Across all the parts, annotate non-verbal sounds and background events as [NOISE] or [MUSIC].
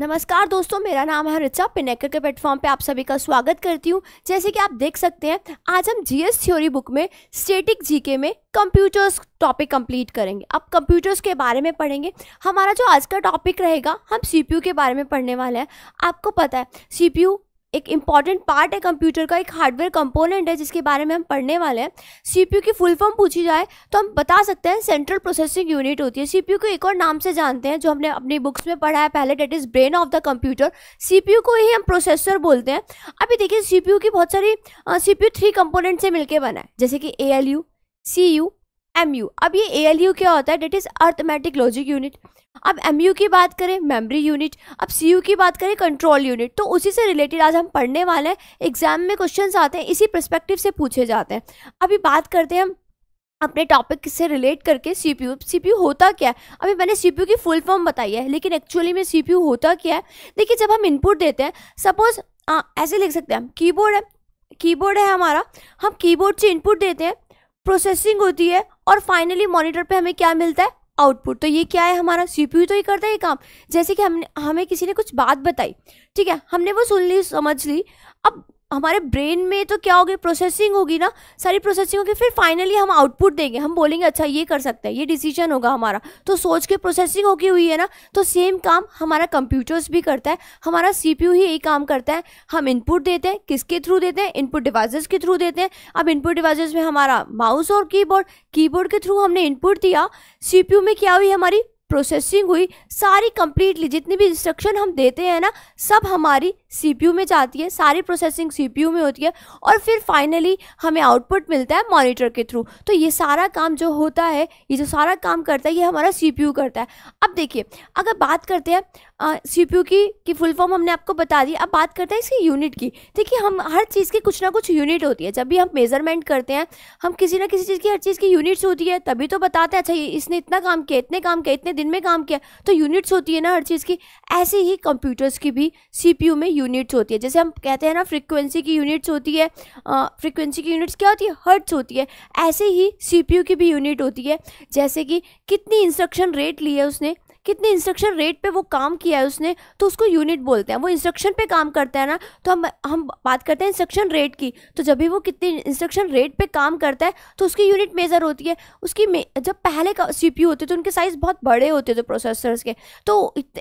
नमस्कार दोस्तों मेरा नाम है ऋचा पिनेकर के प्लेटफॉर्म पे आप सभी का स्वागत करती हूँ जैसे कि आप देख सकते हैं आज हम जीएस थ्योरी बुक में स्टेटिक जीके में कंप्यूटर्स टॉपिक कंप्लीट करेंगे अब कंप्यूटर्स के बारे में पढ़ेंगे हमारा जो आज का टॉपिक रहेगा हम सीपीयू के बारे में पढ़ने वाले हैं आपको पता है सीपीयू एक इम्पॉर्टेंट पार्ट है कंप्यूटर का एक हार्डवेयर कंपोनेंट है जिसके बारे में हम पढ़ने वाले हैं सीपीयू की फुल फॉर्म पूछी जाए तो हम बता सकते हैं सेंट्रल प्रोसेसिंग यूनिट होती है सीपीयू को एक और नाम से जानते हैं जो हमने अपनी बुक्स में पढ़ा है पहले that is brain of the computer CPU को ही हम प्रोसेसर बोलते हैं अभी देखिए सीपीयू की बहुत सारी सीपीयू थ्री कंपोनेंट से मिलकर बना है जैसे कि A L U C U M U अब ये ए एल यू क्या होता है that is arithmetic logic unit अब एम यू की बात करें मेमरी यूनिट अब सी यू की बात करें कंट्रोल यूनिट तो उसी से रिलेटेड आज हम पढ़ने वाले हैं एग्जाम में क्वेश्चन आते हैं इसी परस्पेक्टिव से पूछे जाते हैं अभी बात करते हैं हम अपने टॉपिक से रिलेट करके C P U C P U होता क्या है अभी मैंने सी पी यू की फुल फॉर्म बताई है लेकिन एक्चुअली में सी पी यू होता क्या है देखिए जब हम इनपुट देते हैं सपोज़ ऐसे लिख सकते हैं हम कीबोर्ड है कीबोर्ड है हमारा हम कीबोर्ड से इनपुट देते हैं प्रोसेसिंग होती है और फाइनली मॉनिटर पे हमें क्या मिलता है आउटपुट तो ये क्या है हमारा सीपीयू तो ही करता है ये काम जैसे कि हमने हमें किसी ने कुछ बात बताई ठीक है हमने वो सुन ली समझ ली अब हमारे ब्रेन में तो क्या होगी प्रोसेसिंग होगी ना सारी प्रोसेसिंग होगी फिर फाइनली हम आउटपुट देंगे हम बोलेंगे अच्छा ये कर सकते हैं ये डिसीजन होगा हमारा तो सोच के प्रोसेसिंग होगी हुई है ना तो सेम काम हमारा कंप्यूटर्स भी करता है हमारा सी ही यही काम करता है हम इनपुट देते हैं किसके थ्रू देते हैं इनपुट डिवाइसेस के थ्रू देते हैं अब इनपुट डिवाइसेस में हमारा माउस और कीबोर्ड कीबोर्ड के थ्रू हमने इनपुट दिया सी में क्या हुई हमारी प्रोसेसिंग हुई सारी कंप्लीटली जितनी भी इंस्ट्रक्शन हम देते हैं ना सब हमारी सीपीयू में जाती है सारी प्रोसेसिंग सीपीयू में होती है और फिर फाइनली हमें आउटपुट मिलता है मॉनिटर के थ्रू तो ये सारा काम जो होता है ये जो सारा काम करता है ये हमारा सीपीयू करता है अब देखिए अगर बात करते हैं सीपीयू की की फुल फॉर्म हमने आपको बता दी अब बात करते हैं इसकी यूनिट की देखिए हम हर चीज़ की कुछ ना कुछ यूनिट होती है जब भी हम मेजरमेंट करते हैं हम किसी ना किसी चीज़ की हर चीज़ की यूनिट्स होती है तभी तो बताते हैं अच्छा ये इसने इतना काम किया इतने काम किया इतने दिन में काम किया तो यूनिट्स होती है ना हर चीज़ की ऐसे ही कंप्यूटर्स की भी सी में यूनिट्स होती है जैसे हम कहते हैं ना फ्रिक्वेंसी की यूनिट्स होती है फ्रीक्वेंसी की यूनिट्स क्या होती है हर्ट्स होती है ऐसे ही सीपीयू की भी यूनिट होती है जैसे कि कितनी इंस्ट्रक्शन रेट ली है उसने कितने इंस्ट्रक्शन रेट पे वो काम किया है उसने तो उसको यूनिट बोलते हैं वो इंस्ट्रक्शन पे काम करता है ना तो हम हम बात करते हैं इंस्ट्रक्शन रेट की तो जब भी वो कितने इंस्ट्रक्शन रेट पे काम करता है तो उसकी यूनिट मेज़र होती है उसकी जब पहले का सी होते थे तो उनके साइज़ बहुत बड़े होते थे प्रोसेसर्स के तो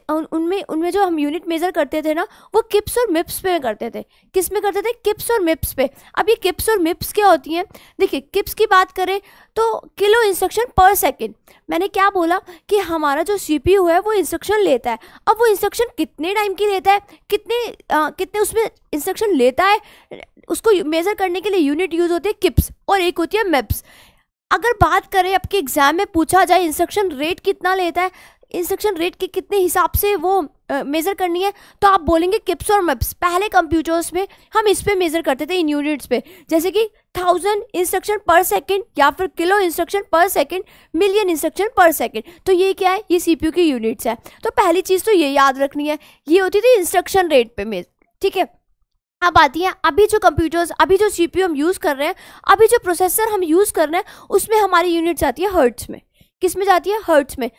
उनमें उनमें जो हम यूनिट मेज़र करते थे ना वो किप्स और मिप्स पे करते थे किस में करते थे किप्स और मिप्स पे अब ये किप्स और मिप्स क्या होती हैं देखिए किप्स की बात करें तो किलो इंस्ट्रक्शन पर सेकेंड मैंने क्या बोला कि हमारा जो सी पी है वो इंस्ट्रक्शन लेता है अब वो इंस्ट्रक्शन कितने टाइम की लेता है कितने आ, कितने उसमें इंस्ट्रक्शन लेता है उसको मेज़र करने के लिए यूनिट यूज़ होती है किप्स और एक होती है मेप्स अगर बात करें आपके एग्ज़ाम में पूछा जाए इंस्ट्रक्शन रेट कितना लेता है इंस्ट्रक्शन रेट के कितने हिसाब से वो मेज़र करनी है तो आप बोलेंगे किप्स और मैप्स पहले कंप्यूटर्स में हम इस पर मेज़र करते थे इन यूनिट्स पे जैसे कि थाउजेंड इंस्ट्रक्शन पर सेकंड या फिर kilo instruction per second million instruction per second तो ये क्या है ये सीपीयू की यूनिट्स है तो पहली चीज़ तो ये याद रखनी है ये होती थी इंस्ट्रक्शन रेट पर में ठीक है अब आती है अभी जो कंप्यूटर्स अभी जो सी हम यूज़ कर रहे हैं अभी जो प्रोसेसर हम यूज़ कर रहे हैं उसमें हमारी यूनिट्स आती है हर्ट्स में किस में जाती है हर्ट्स में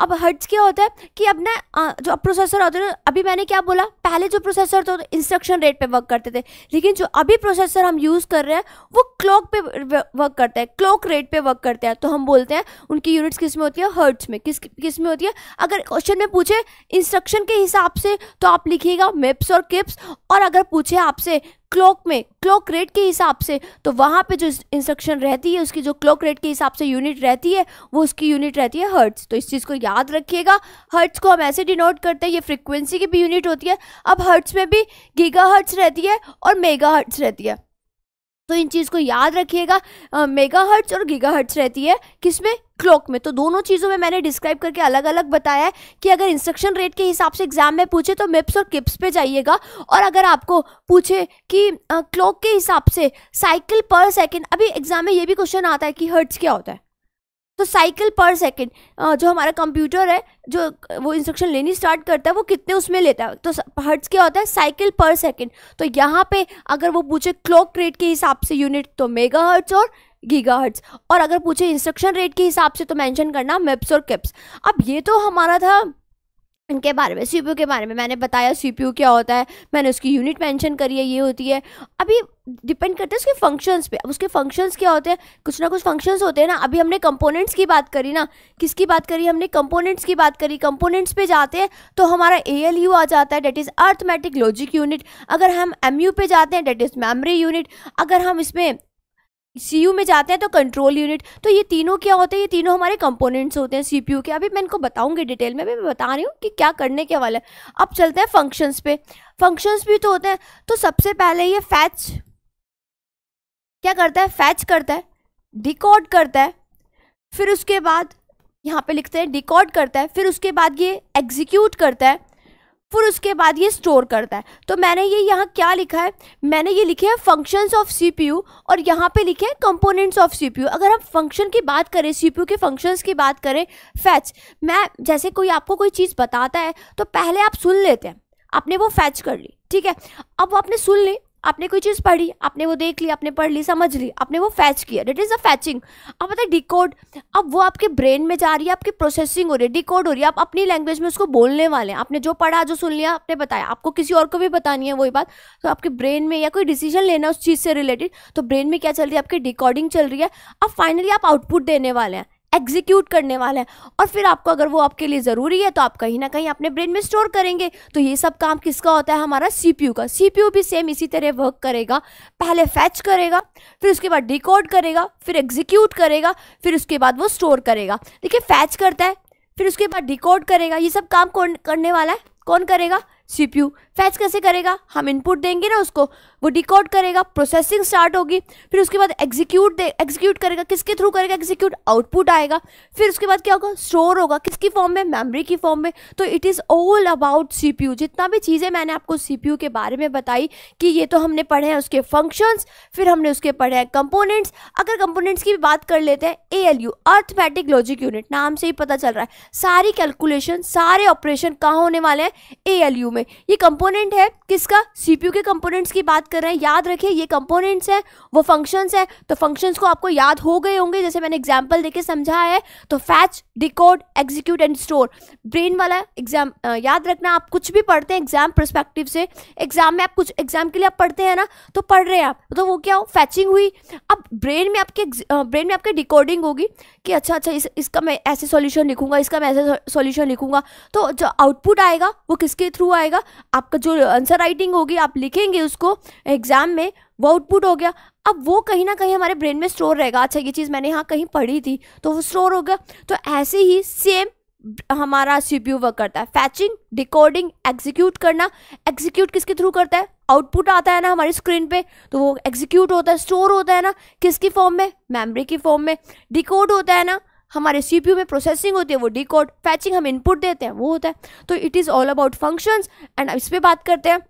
अब हर्ट्स क्या होता है कि अब ना जो प्रोसेसर होते हैं अभी मैंने क्या बोला पहले जो प्रोसेसर थे तो इंस्ट्रक्शन रेट पे वर्क करते थे लेकिन जो अभी प्रोसेसर हम यूज़ कर रहे हैं वो क्लॉक पे वर्क करता है क्लॉक रेट पे वर्क करते हैं तो हम बोलते हैं उनकी यूनिट्स किस में होती है हर्ट्स में किस किस में होती है अगर क्वेश्चन में पूछे इंस्ट्रक्शन के हिसाब से तो आप लिखिएगा मिप्स और किप्स और अगर पूछे आपसे क्लॉक में क्लॉक रेट के हिसाब से तो वहाँ पे जो इंस्ट्रक्शन रहती है उसकी जो क्लॉक रेट के हिसाब से यूनिट रहती है वो उसकी यूनिट रहती है हर्ट्स तो इस चीज़ को याद रखिएगा हर्ट्स को हम ऐसे डिनोट करते हैं ये फ्रिक्वेंसी की भी यूनिट होती है अब हर्ट्स में भी गीगा हर्ट्स रहती है और मेगा हर्ट्स रहती है तो इन चीज़ को याद रखिएगा मेगा हर्ट्स और गीगा हर्ट्स रहती है किसमें क्लॉक में तो दोनों चीज़ों में मैंने डिस्क्राइब करके अलग अलग बताया है कि अगर इंस्ट्रक्शन रेट के हिसाब से एग्जाम में पूछे तो मिप्स और किप्स पे जाइएगा और अगर आपको पूछे कि क्लॉक के हिसाब से साइकिल पर सेकेंड अभी एग्जाम में ये भी क्वेश्चन आता है कि हर्ट्स क्या होता है तो साइकिल पर सेकेंड जो हमारा कंप्यूटर है जो वो इंस्ट्रक्शन लेनी स्टार्ट करता है वो कितने उसमें लेता है तो हर्ट्स क्या होता है साइकिल पर सेकेंड तो यहाँ पे अगर वो पूछे क्लॉक रेट के हिसाब से यूनिट तो मेगा हर्ट्स और गीगा और अगर पूछे इंस्ट्रक्शन रेट के हिसाब से तो मेंशन करना मेप्स और कैप्स अब ये तो हमारा था इनके बारे में सीपीयू के बारे में मैंने बताया सीपीयू क्या होता है मैंने उसकी यूनिट मेंशन करी है ये होती है अभी डिपेंड करता है उसके फंक्शंस पे अब उसके फंक्शंस क्या होते हैं कुछ ना कुछ फंक्शंस होते हैं ना अभी हमने कंपोनेंट्स की बात करी ना किसकी बात करी हमने कंपोनेंट्स की बात करी कंपोनेंट्स पे जाते हैं तो हमारा ए आ जाता है that is arithmetic logic unit अगर हम एम पे जाते हैं डेट इज़ मेमरी यूनिट अगर हम इसमें सीयू में जाते हैं तो कंट्रोल यूनिट तो ये तीनों क्या होते हैं ये तीनों हमारे कंपोनेंट्स होते हैं सीपीयू के अभी मैं इनको बताऊंगी डिटेल में मैं बता रही हूँ कि क्या करने के वाला है अब चलते हैं फंक्शंस पे फंक्शंस भी तो होते हैं तो सबसे पहले ये फैच क्या करता है फैच करता है डिकॉड करता है फिर उसके बाद यहाँ पे लिखते हैं डिकॉड करता है फिर उसके बाद ये एग्जीक्यूट करता है फिर उसके बाद ये स्टोर करता है तो मैंने ये यहाँ क्या लिखा है मैंने ये लिखे हैं फंक्शंस ऑफ सीपीयू और यहाँ पे लिखे हैं कंपोनेंट्स ऑफ सीपीयू अगर हम फंक्शन की बात करें सीपीयू के फंक्शंस की बात करें फैच मैं जैसे कोई आपको कोई चीज़ बताता है तो पहले आप सुन लेते हैं आपने वो फैच कर ली ठीक है अब वो आपने सुन ली आपने कोई चीज़ पढ़ी आपने वो देख ली आपने पढ़ ली समझ ली आपने वो फैच किया डेट इज़ अ फैचिंग अब पता है डिकोड अब वो आपके ब्रेन में जा रही है आपकी प्रोसेसिंग हो रही है डिकोड हो रही है आप अपनी लैंग्वेज में उसको बोलने वाले हैं आपने जो पढ़ा जो सुन लिया आपने बताया आपको किसी और को भी बतानी है वही बात तो आपके ब्रेन में या कोई डिसीजन लेना उस चीज़ से रिलेटेड तो ब्रेन में क्या चल रही है आपकी डिकॉर्डिंग चल रही है अब फाइनली आप आउटपुट देने वाले हैं एग्जीक्यूट करने वाला है और फिर आपको अगर वो आपके लिए ज़रूरी है तो आप कहीं ना कहीं अपने ब्रेन में स्टोर करेंगे तो ये सब काम किसका होता है हमारा सी का सी भी सेम इसी तरह वर्क करेगा पहले फैच करेगा फिर उसके बाद डिकोड करेगा फिर एग्जीक्यूट करेगा फिर उसके बाद वो स्टोर करेगा देखिए फैच करता है फिर उसके बाद डिकोड करेगा ये सब काम कौन करने वाला है कौन करेगा सीपीयू फैच कैसे करेगा हम इनपुट देंगे ना उसको वो डिकोड करेगा प्रोसेसिंग स्टार्ट होगी फिर उसके बाद एग्जीक्यूट दे एग्जीक्यूट करेगा किसके थ्रू करेगा एग्जीक्यूट आउटपुट आएगा फिर उसके बाद क्या होगा स्टोर होगा किसकी फॉर्म में मेमोरी की फॉर्म में तो it is all about U जितना भी चीज़ें मैंने आपको यू के बारे में बताई कि ये तो हमने पढ़े हैं उसके फंक्शंस फिर हमने उसके पढ़े हैं कंपोनेंट्स अगर कंपोनेंट्स की भी बात कर लेते हैं A L U arithmetic logic unit नाम से ही पता चल रहा है सारी कैलकुलेशन सारे ऑपरेशन कहाँ होने वाले हैं ए एल यू में ये कंपोनेंट है किसका सीपीयू के कंपोनेंट्स की बात कर रहे हैं याद रखिए ये कंपोनेंट्स हैं वो फंक्शंस हैं तो फंक्शंस को आपको याद हो गए होंगे जैसे मैंने एग्जांपल देके समझाया है तो fetch decode execute and store brain वाला एग्जाम याद रखना आप कुछ भी पढ़ते हैं एग्जाम परस्पेक्टिव से एग्जाम में आप कुछ एग्जाम के लिए आप पढ़ते हैं ना तो पढ़ रहे हैं आप तो वो क्या हो फैचिंग हुई अब ब्रेन में आपके ब्रेन में आपके डिकोडिंग होगी कि अच्छा अच्छा इस, इसका मैं ऐसे सॉल्यूशन लिखूंगा इसका मैं ऐसे सॉल्यूशन लिखूंगा तो जो आउटपुट आएगा वो किसके थ्रू आएगा आपका जो आंसर राइटिंग होगी आप लिखेंगे उसको एग्जाम में वो आउटपुट हो गया अब वो कहीं ना कहीं हमारे ब्रेन में स्टोर रहेगा अच्छा ये चीज़ मैंने यहाँ कहीं पढ़ी थी तो वो स्टोर हो गया तो ऐसे ही सेम हमारा सी वर्क करता है फैचिंग डिकोडिंग एग्जीक्यूट करना एग्जीक्यूट किसके थ्रू करता है आउटपुट आता है ना हमारी स्क्रीन पे तो वो एग्जीक्यूट होता है स्टोर होता है ना किसकी फॉर्म में मेमोरी की फॉर्म में डिकोड होता है ना हमारे सीपीयू में प्रोसेसिंग होती है वो डिकोड फैचिंग हम इनपुट देते हैं वो होता है तो it is all about functions and इस पर बात करते हैं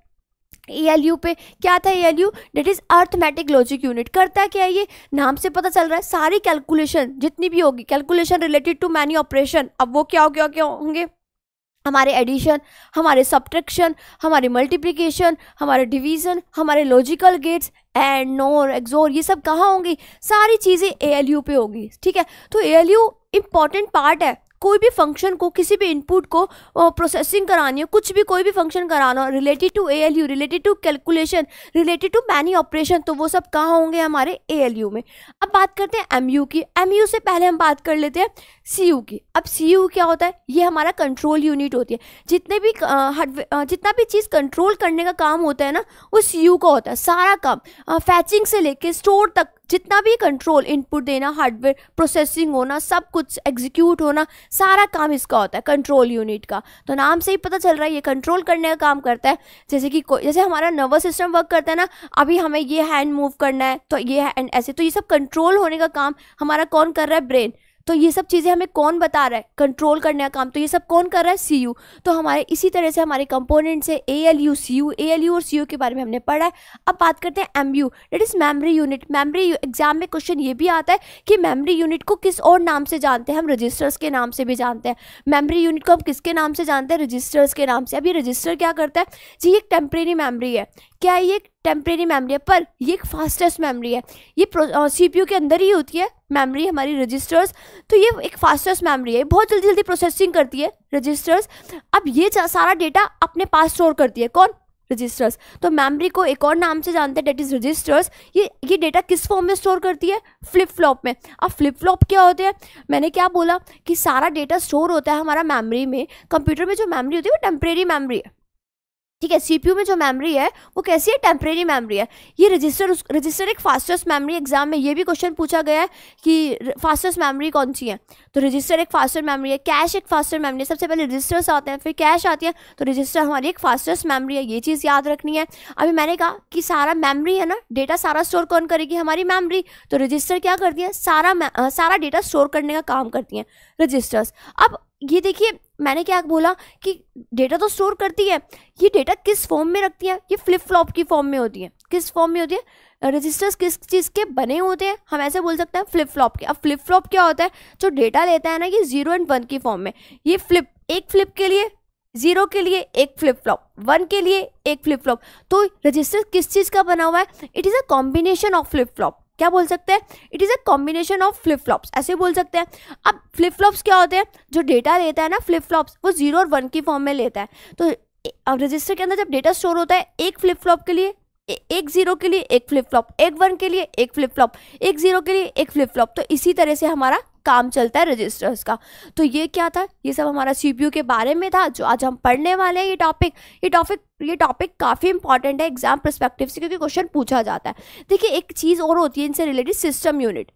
ई एल यू पे क्या था A L U that is arithmetic logic unit करता क्या है ये नाम से पता चल रहा है सारी कैलकुलेशन जितनी भी होगी calculation related to many operation अब वो क्या हो गया क्या होंगे हमारे एडिशन हमारे सब्ट्रैक्शन हमारे मल्टीप्लिकेशन हमारे डिवीज़न हमारे logical gates and NOR XOR ये सब कहाँ होंगी सारी चीज़ें ए पे होगी ठीक है तो ए एल यू पार्ट है कोई भी फंक्शन को किसी भी इनपुट को प्रोसेसिंग करानी हो कुछ भी कोई भी फंक्शन कराना हो related to A L U related to calculation related to many operation तो वो सब कहाँ होंगे हमारे ए एल यू में अब बात करते हैं एम यू की एम यू से पहले हम बात कर लेते हैं सी यू की अब सी यू क्या होता है ये हमारा कंट्रोल यूनिट होती है जितने भी जितना भी चीज़ कंट्रोल करने का काम होता है ना वो सी यू का होता है सारा काम फैचिंग से लेके स्टोर तक जितना भी कंट्रोल इनपुट देना हार्डवेयर प्रोसेसिंग होना सब कुछ एग्जीक्यूट होना सारा काम इसका होता है कंट्रोल यूनिट का तो नाम से ही पता चल रहा है ये कंट्रोल करने का काम करता है जैसे कि जैसे हमारा नर्वस सिस्टम वर्क करता है ना अभी हमें ये हैंड मूव करना है तो ये हैंड ऐसे तो ये सब कंट्रोल होने का काम हमारा कौन कर रहा है ब्रेन तो ये सब चीज़ें हमें कौन बता रहा है कंट्रोल करने का काम तो ये सब कौन कर रहा है सी यू तो हमारे इसी तरह से हमारे कंपोनेंट्स है A L U C U A L U और सी यू के बारे में हमने पढ़ा है अब बात करते हैं M U that is memory unit memory exam में क्वेश्चन ये भी आता है कि मेमरी यूनिट को किस और नाम से जानते हैं हम रजिस्टर्स के नाम से भी जानते हैं मेमरी यूनिट को हम किसके नाम से जानते हैं रजिस्टर्स के नाम से अब ये रजिस्टर क्या करता है जी एक टेम्प्रेरी मेमरी है क्या है ये टेम्प्रेरी मेमरी है पर ये एक फास्टेस्ट मेमरी है ये सी पी यू के अंदर ही होती है मेमोरी हमारी रजिस्टर्स तो ये एक फास्टेस्ट मेमरी है बहुत जल्दी जल्दी प्रोसेसिंग करती है रजिस्टर्स अब ये सारा डेटा अपने पास स्टोर करती है कौन रजिस्टर्स तो मेमोरी को एक और नाम से जानते हैं डेट इज़ रजिस्टर्स ये ये डेटा किस फॉर्म में स्टोर करती है फ्लिप फ्लॉप में अब फ्लिप फ्लॉप क्या होते हैं मैंने क्या बोला कि सारा डेटा स्टोर होता है हमारा मेमोरी में कंप्यूटर में जो मेमोरी होती है वो टेम्प्रेरी मेमोरी है ठीक है सी में जो मेमरी है वो कैसी है टेम्प्रेरी मेमरी है ये रजिस्टर उस रजिस्टर एक फास्टेस्ट मेमरी एग्जाम में ये भी क्वेश्चन पूछा गया है कि फास्टेस्ट मेमरी कौन सी है तो रजिस्टर एक फास्टेस्ट मेमरी है कैश एक फास्टर मेमरी है सबसे पहले रजिस्टर्स आते हैं फिर कैश आती है तो रजिस्टर हमारी एक फास्टेस्ट मेमरी है ये चीज़ याद रखनी है अभी मैंने कहा कि सारा मेमरी है ना डेटा सारा स्टोर कौन करेगी हमारी मेमरी तो रजिस्टर क्या करती है सारा सारा डेटा स्टोर करने का काम करती हैं रजिस्टर्स अब ये देखिए मैंने क्या बोला कि डेटा तो स्टोर करती है ये डेटा किस फॉर्म में रखती है ये फ्लिप फ्लॉप की फॉर्म में होती है किस फॉर्म में होती है रजिस्टर्स किस चीज़ के बने होते हैं हम ऐसे बोल सकते हैं फ्लिप फ्लॉप के अब फ्लिप फ्लॉप क्या होता है जो डेटा लेता है ना ये जीरो एंड वन की फॉर्म में ये फ्लिप एक फ्लिप के लिए जीरो के लिए एक फ्लिप फ्लॉप वन के लिए एक फ्लिप फ्लॉप तो रजिस्टर किस चीज़ का बना हुआ है it is a combination of flip flop क्या बोल सकते हैं it is a combination of flip flops ऐसे बोल सकते हैं अब फ्लिप फ्लॉप्स क्या होते हैं जो डेटा लेता है ना फ्लिप फ्लॉप्स वो जीरो और वन की फॉर्म में लेता है तो अब रजिस्टर के अंदर जब डेटा स्टोर होता है एक फ्लिप फ्लॉप के लिए एक जीरो के लिए एक फ्लिप फ्लॉप एक वन के लिए एक फ्लिप फ्लॉप एक जीरो के लिए एक फ्लिप फ्लॉप तो इसी तरह से हमारा काम चलता है रजिस्टर्स का तो ये क्या था ये सब हमारा सी के बारे में था जो आज हम पढ़ने वाले हैं ये टॉपिक ये टॉपिक ये टॉपिक काफ़ी इंपॉर्टेंट है एग्जाम परस्पेक्टिव से क्योंकि क्वेश्चन पूछा जाता है देखिए एक चीज़ और होती है इनसे related system unit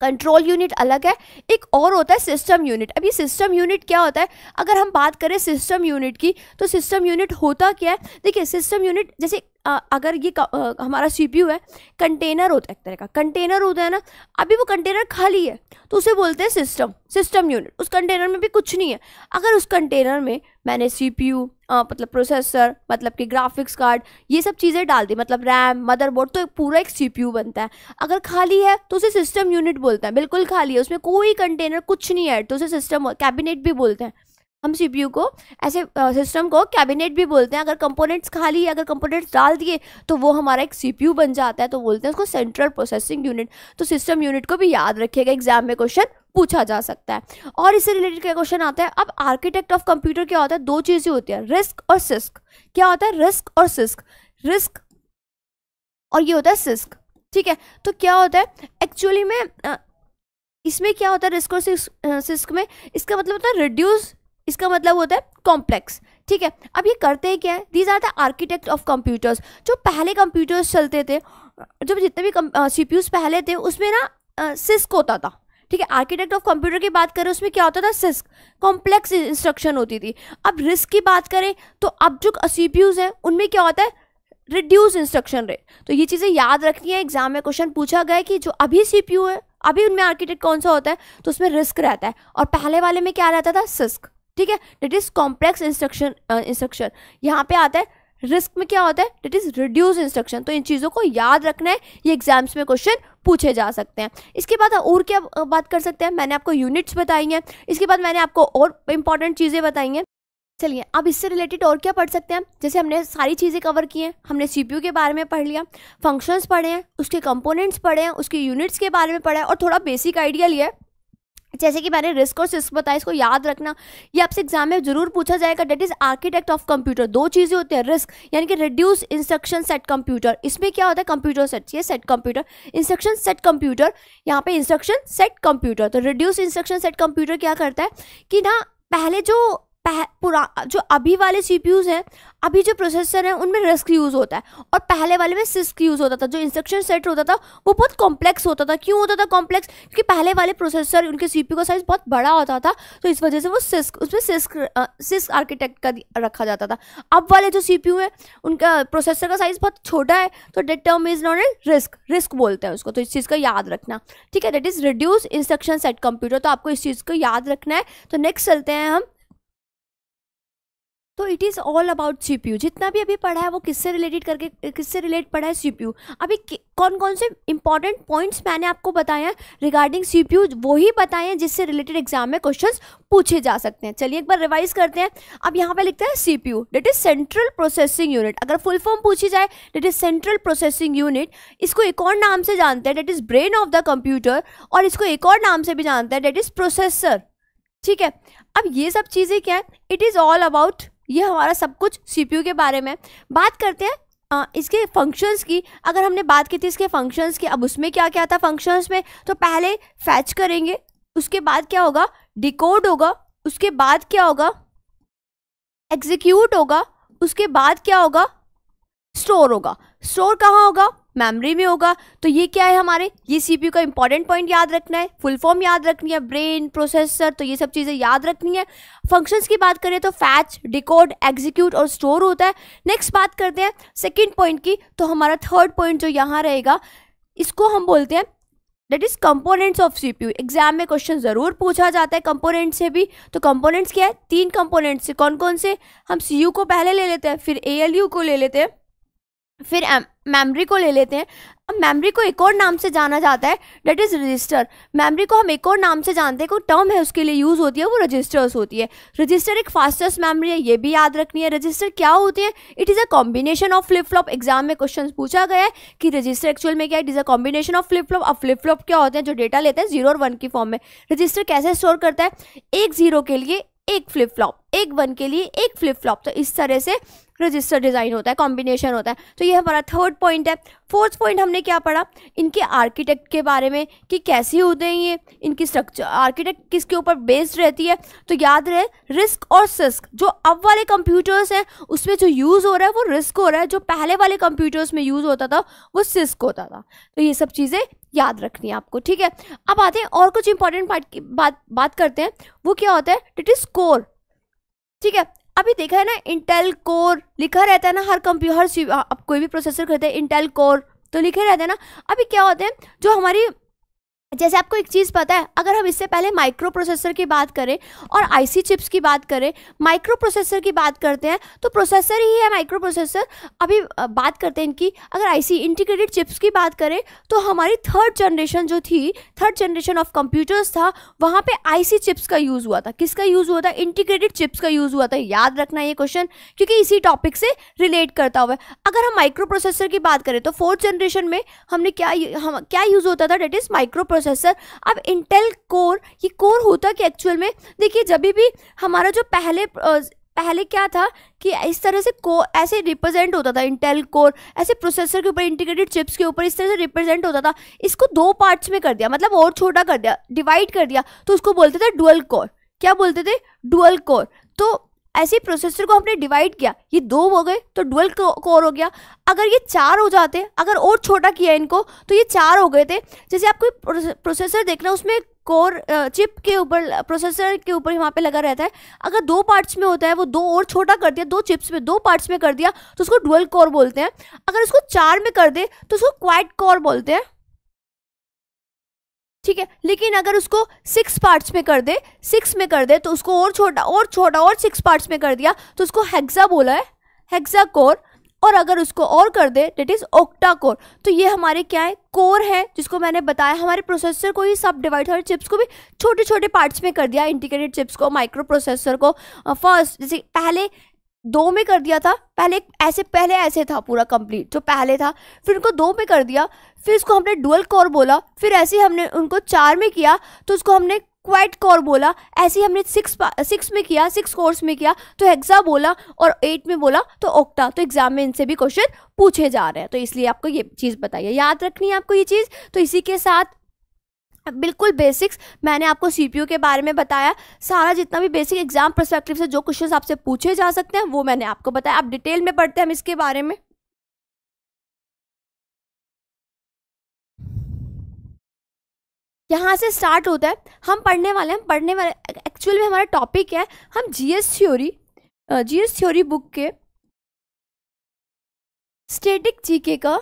control unit अलग है एक और होता है सिस्टम यूनिट अब ये सिस्टम यूनिट क्या होता है अगर हम बात करें सिस्टम यूनिट की तो सिस्टम यूनिट होता क्या है देखिए सिस्टम यूनिट जैसे अगर ये हमारा सी है कंटेनर होता है एक तरह का कंटेनर होता है ना अभी वो कंटेनर खाली है तो उसे बोलते हैं सिस्टम सिस्टम यूनिट उस कंटेनर में भी कुछ नहीं है अगर उस कंटेनर में मैंने सी मतलब प्रोसेसर मतलब कि ग्राफिक्स कार्ड ये सब चीज़ें डाल दी मतलब रैम मदरबोर्ड तो पूरा एक सी बनता है अगर खाली है तो उसे सिस्टम यूनिट बोलते हैं बिल्कुल खाली है उसमें कोई कंटेनर कुछ नहीं है तो उसे सिस्टम कैबिनेट भी बोलते हैं हम सीपीयू को ऐसे सिस्टम को कैबिनेट भी बोलते हैं अगर कंपोनेंट्स खाली अगर कंपोनेंट्स डाल दिए तो वो हमारा एक सीपीयू बन जाता है तो बोलते हैं उसको सेंट्रल प्रोसेसिंग यूनिट तो सिस्टम यूनिट को भी याद रखिएगा एग्जाम में क्वेश्चन पूछा जा सकता है और इससे रिलेटेड क्या क्वेश्चन आता है अब आर्किटेक्ट ऑफ कंप्यूटर क्या होता है दो चीज़ें होती है रिस्क और सिस्क क्या होता है रिस्क और सिस्क रिस्क और ये होता है सिस्क ठीक है तो क्या होता है एक्चुअली में इसमें क्या होता है रिस्क और सिस्क में इसका मतलब होता है रिड्यूस इसका मतलब होता है कॉम्प्लेक्स ठीक है अब ये करते क्या है these are the architect of computers जो पहले कंप्यूटर्स चलते थे जब जितने भी सी पी पहले थे उसमें ना सिस्क होता था ठीक है आर्किटेक्ट ऑफ कंप्यूटर की बात करें उसमें क्या होता था सिस्क कॉम्प्लेक्स इंस्ट्रक्शन होती थी अब रिस्क की बात करें तो अब जो सी पी हैं उनमें क्या होता है रिड्यूस इंस्ट्रक्शन रेट तो ये चीज़ें याद रखनी है एग्जाम में क्वेश्चन पूछा गया कि जो अभी सी पी है अभी उनमें आर्किटेक्ट कौन सा होता है तो उसमें रिस्क रहता है और पहले वाले में क्या रहता था सिस्क ठीक है that is complex instruction instruction यहाँ पे आता है रिस्क में क्या होता है डेट इज रिड्यूस इंस्ट्रक्शन तो इन चीज़ों को याद रखना है ये एग्जाम्स में क्वेश्चन पूछे जा सकते हैं इसके बाद और क्या uh, बात कर सकते हैं मैंने आपको यूनिट्स बताई हैं इसके बाद मैंने आपको और इंपॉर्टेंट चीज़ें बताई हैं चलिए अब इससे रिलेटेड और क्या पढ़ सकते हैं जैसे हमने सारी चीज़ें कवर की हैं हमने सीपीयू के बारे में पढ़ लिया फंक्शंस पढ़े हैं उसके कंपोनेंट्स पढ़े हैं उसके यूनिट्स के बारे में पढ़ा है और थोड़ा बेसिक आइडिया लिया है जैसे कि मैंने रिस्क और सिस्क बताया इसको याद रखना ये आपसे एग्जाम में जरूर पूछा जाएगा that is architect of computer दो चीज़ें होती है रिस्क यानी कि रिड्यूस इंस्ट्रक्शन सेट कंप्यूटर इसमें क्या होता है कंप्यूटर सेट ये set computer instruction set computer यहाँ पे इंस्ट्रक्शन सेट कंप्यूटर तो रिड्यूस इंस्ट्रक्शन सेट कंप्यूटर क्या करता है कि ना पहले जो पुरा जो अभी वाले सी हैं अभी जो प्रोसेसर हैं उनमें रस्क यूज़ होता है और पहले वाले में सिस्क यूज़ होता था जो इंस्ट्रक्शन सेट होता था वो बहुत कॉम्प्लेक्स होता था क्यों होता था कॉम्प्लेक्स क्योंकि पहले वाले प्रोसेसर उनके सी का साइज़ बहुत बड़ा होता था तो इस वजह से वो सिस्क उसमें सिस्क सिस्क आर्किटेक्ट का रखा जाता था अब वाले जो सी हैं उनका प्रोसेसर का साइज़ बहुत छोटा है तो that term is not a RISC RISC बोलते हैं उसको तो इस चीज़ का याद रखना ठीक है that is reduce instruction set computer तो आपको इस चीज़ को याद रखना है तो नेक्स्ट चलते हैं हम तो it is all about C जितना भी अभी पढ़ा है वो किससे रिलेटेड करके किससे रिलेट पढ़ा है सी अभी कौन कौन से इंपॉर्टेंट पॉइंट्स मैंने आपको बताया रिगार्डिंग सी वो ही बताए हैं जिससे रिलेटेड एग्जाम में क्वेश्चन पूछे जा सकते हैं चलिए एक बार रिवाइज करते हैं अब यहाँ पर लिखते हैं C P U that is central processing unit अगर फुल फॉर्म पूछी जाए that is central processing unit इसको एक और नाम से जानते हैं that is brain of the computer और इसको एक और नाम से भी जानते हैं डेट इज़ प्रोसेसर ठीक है अब ये सब चीज़ें क्या है इट इज़ ऑल अबाउट ये हमारा सब कुछ सीपीयू के बारे में बात करते हैं आ, इसके फंक्शंस की अगर हमने बात की थी इसके फंक्शंस की अब उसमें क्या क्या था फंक्शंस में तो पहले फैच करेंगे उसके बाद क्या होगा डिकोड होगा उसके बाद क्या होगा एग्जीक्यूट होगा उसके बाद क्या होगा स्टोर होगा स्टोर कहाँ होगा मेमोरी में होगा तो ये क्या है हमारे ये सीपीयू का इंपॉर्टेंट पॉइंट याद रखना है फुल फॉर्म याद रखनी है ब्रेन प्रोसेसर तो ये सब चीज़ें याद रखनी है फंक्शंस की बात करें तो फैच डिकोड एग्जीक्यूट और स्टोर होता है नेक्स्ट बात करते हैं सेकेंड पॉइंट की तो हमारा थर्ड पॉइंट जो यहाँ रहेगा इसको हम बोलते हैं that is components of U exam में क्वेश्चन ज़रूर पूछा जाता है कंपोनेंट से भी तो कंपोनेंट्स क्या है तीन कंपोनेंट्स से कौन कौन से हम यू को पहले ले लेते हैं फिर यू को ले लेते हैं फिर मेमोरी को ले लेते हैं अब मेमरी को एक और नाम से जाना जाता है डेट इज़ रजिस्टर मेमोरी को हम एक और नाम से जानते हैं कोई टर्म है उसके लिए यूज़ होती है वो रजिस्टर्स होती है रजिस्टर एक फास्टेस्ट मेमरी है ये भी याद रखनी है रजिस्टर क्या होती है it is a combination of flip flop exam में क्वेश्चन पूछा गया है कि रजिस्टर एक्चुअल में क्या it is a combination of flip flop अब फ्लिप फ्लॉप क्या होते हैं जो डेटा लेते हैं जीरो और वन की फॉर्म में रजिस्टर कैसे स्टोर करता है एक जीरो के लिए एक फ्लिप फ्लॉप एक वन के लिए एक फ्लिप फ्लॉप तो इस तरह से रजिस्टर डिज़ाइन होता है कॉम्बिनेशन होता है तो ये हमारा थर्ड पॉइंट है फोर्थ पॉइंट हमने क्या पढ़ा इनके आर्किटेक्ट के बारे में कि कैसे होते हैं ये इनकी स्ट्रक्चर आर्किटेक्ट किसके ऊपर बेस्ड रहती है तो याद रहे रिस्क और सिस्क जो अब वाले कंप्यूटर्स हैं उसमें जो यूज़ हो रहा है वो रिस्क हो रहा है जो पहले वाले कंप्यूटर्स में यूज़ होता था वो सिस्क होता था तो ये सब चीज़ें याद रखनी है आपको ठीक है अब आते हैं और कुछ इंपॉर्टेंट पार्ट की बात बात करते हैं वो क्या होता है इट इज़ कोर ठीक है अभी देखा है ना इंटेल कोर लिखा रहता है ना हर कंप्यूटर हर आप कोई भी प्रोसेसर करते हैं इंटेल कोर तो लिखे रहते हैं ना अभी क्या होते हैं जो हमारी जैसे आपको एक चीज़ पता है अगर हम इससे पहले माइक्रो प्रोसेसर की बात करें और आईसी चिप्स की बात करें माइक्रो प्रोसेसर की बात करते हैं तो प्रोसेसर ही है माइक्रो प्रोसेसर अभी बात करते हैं इनकी अगर आईसी इंटीग्रेटेड चिप्स की बात करें तो हमारी थर्ड जनरेशन जो थी थर्ड जनरेशन ऑफ कंप्यूटर्स था वहाँ पर आई चिप्स का यूज़ हुआ था किसका यूज़ हुआ था इंटीग्रेटेड चिप्स का यूज़ हुआ था याद रखना ये क्वेश्चन क्योंकि इसी टॉपिक से रिलेट करता हुआ अगर हम माइक्रो प्रोसेसर की बात करें तो फोर्थ जनरेशन में हमने क्या हम क्या यूज़ होता था डेट इज़ माइक्रो प्रोसेसर अब इंटेल कोर ये कोर होता कि एक्चुअल में देखिए जब भी हमारा जो पहले पहले क्या था कि इस तरह से को ऐसे रिप्रेजेंट होता था इंटेल कोर ऐसे प्रोसेसर के ऊपर इंटीग्रेटेड चिप्स के ऊपर इस तरह से रिप्रेजेंट होता था इसको दो पार्ट्स में कर दिया मतलब और छोटा कर दिया डिवाइड कर दिया तो उसको बोलते थे डुअल कोर क्या बोलते थे डुअल कोर तो ऐसे ही प्रोसेसर को हमने डिवाइड किया ये दो हो गए तो डुअल कोर हो गया अगर ये चार हो जाते अगर और छोटा किया इनको तो ये चार हो गए थे जैसे आपको प्रोसेसर देखना उसमें कोर चिप के ऊपर प्रोसेसर के ऊपर वहाँ पे लगा रहता है अगर दो पार्ट्स में होता है वो दो और छोटा कर दिया दो चिप्स में दो पार्ट्स में कर दिया तो उसको डुअल कोर बोलते हैं अगर उसको चार में कर दे तो उसको क्वाइट कोर बोलते हैं ठीक है लेकिन अगर उसको सिक्स पार्ट्स में कर दे सिक्स में कर दे तो उसको और छोटा और छोटा और सिक्स पार्ट्स में कर दिया तो उसको हेक्सा बोला है हेक्सा कोर और अगर उसको और कर दे डेट इज़ ओक्टा कोर तो ये हमारे क्या है कोर है जिसको मैंने बताया हमारे प्रोसेसर को ही सब डिवाइड हर चिप्स को भी छोटे छोटे पार्ट्स में कर दिया इंटीग्रेटेड चिप्स को माइक्रो प्रोसेसर को फर्स्ट जैसे पहले दो में कर दिया था पहले ऐसे पहले ऐसे था पूरा कंप्लीट जो पहले था फिर उनको दो में कर दिया फिर उसको हमने डुअल कोर बोला फिर ऐसे ही हमने उनको चार में किया तो उसको हमने क्वाइट कोर बोला ऐसे ही हमने सिक्स सिक्स में किया सिक्स कोर्स में किया तो एग्जाम बोला और एट में बोला तो ओक्टा तो एग्जाम में इनसे भी क्वेश्चन पूछे जा रहे हैं तो इसलिए आपको ये चीज़ बताइए याद रखनी है आपको ये चीज़ तो इसी के साथ बिल्कुल बेसिक्स मैंने आपको सीपीयू के बारे में बताया सारा जितना भी बेसिक एग्जाम परस्पेक्टिव से जो क्वेश्चंस आपसे पूछे जा सकते हैं वो मैंने आपको बताया आप डिटेल में पढ़ते हैं हम इसके बारे में यहाँ से स्टार्ट होता है हम पढ़ने वाले हम पढ़ने वाले एक्चुअल में हमारा टॉपिक है हम GS theory GS theory book के स्टेटिक जीके का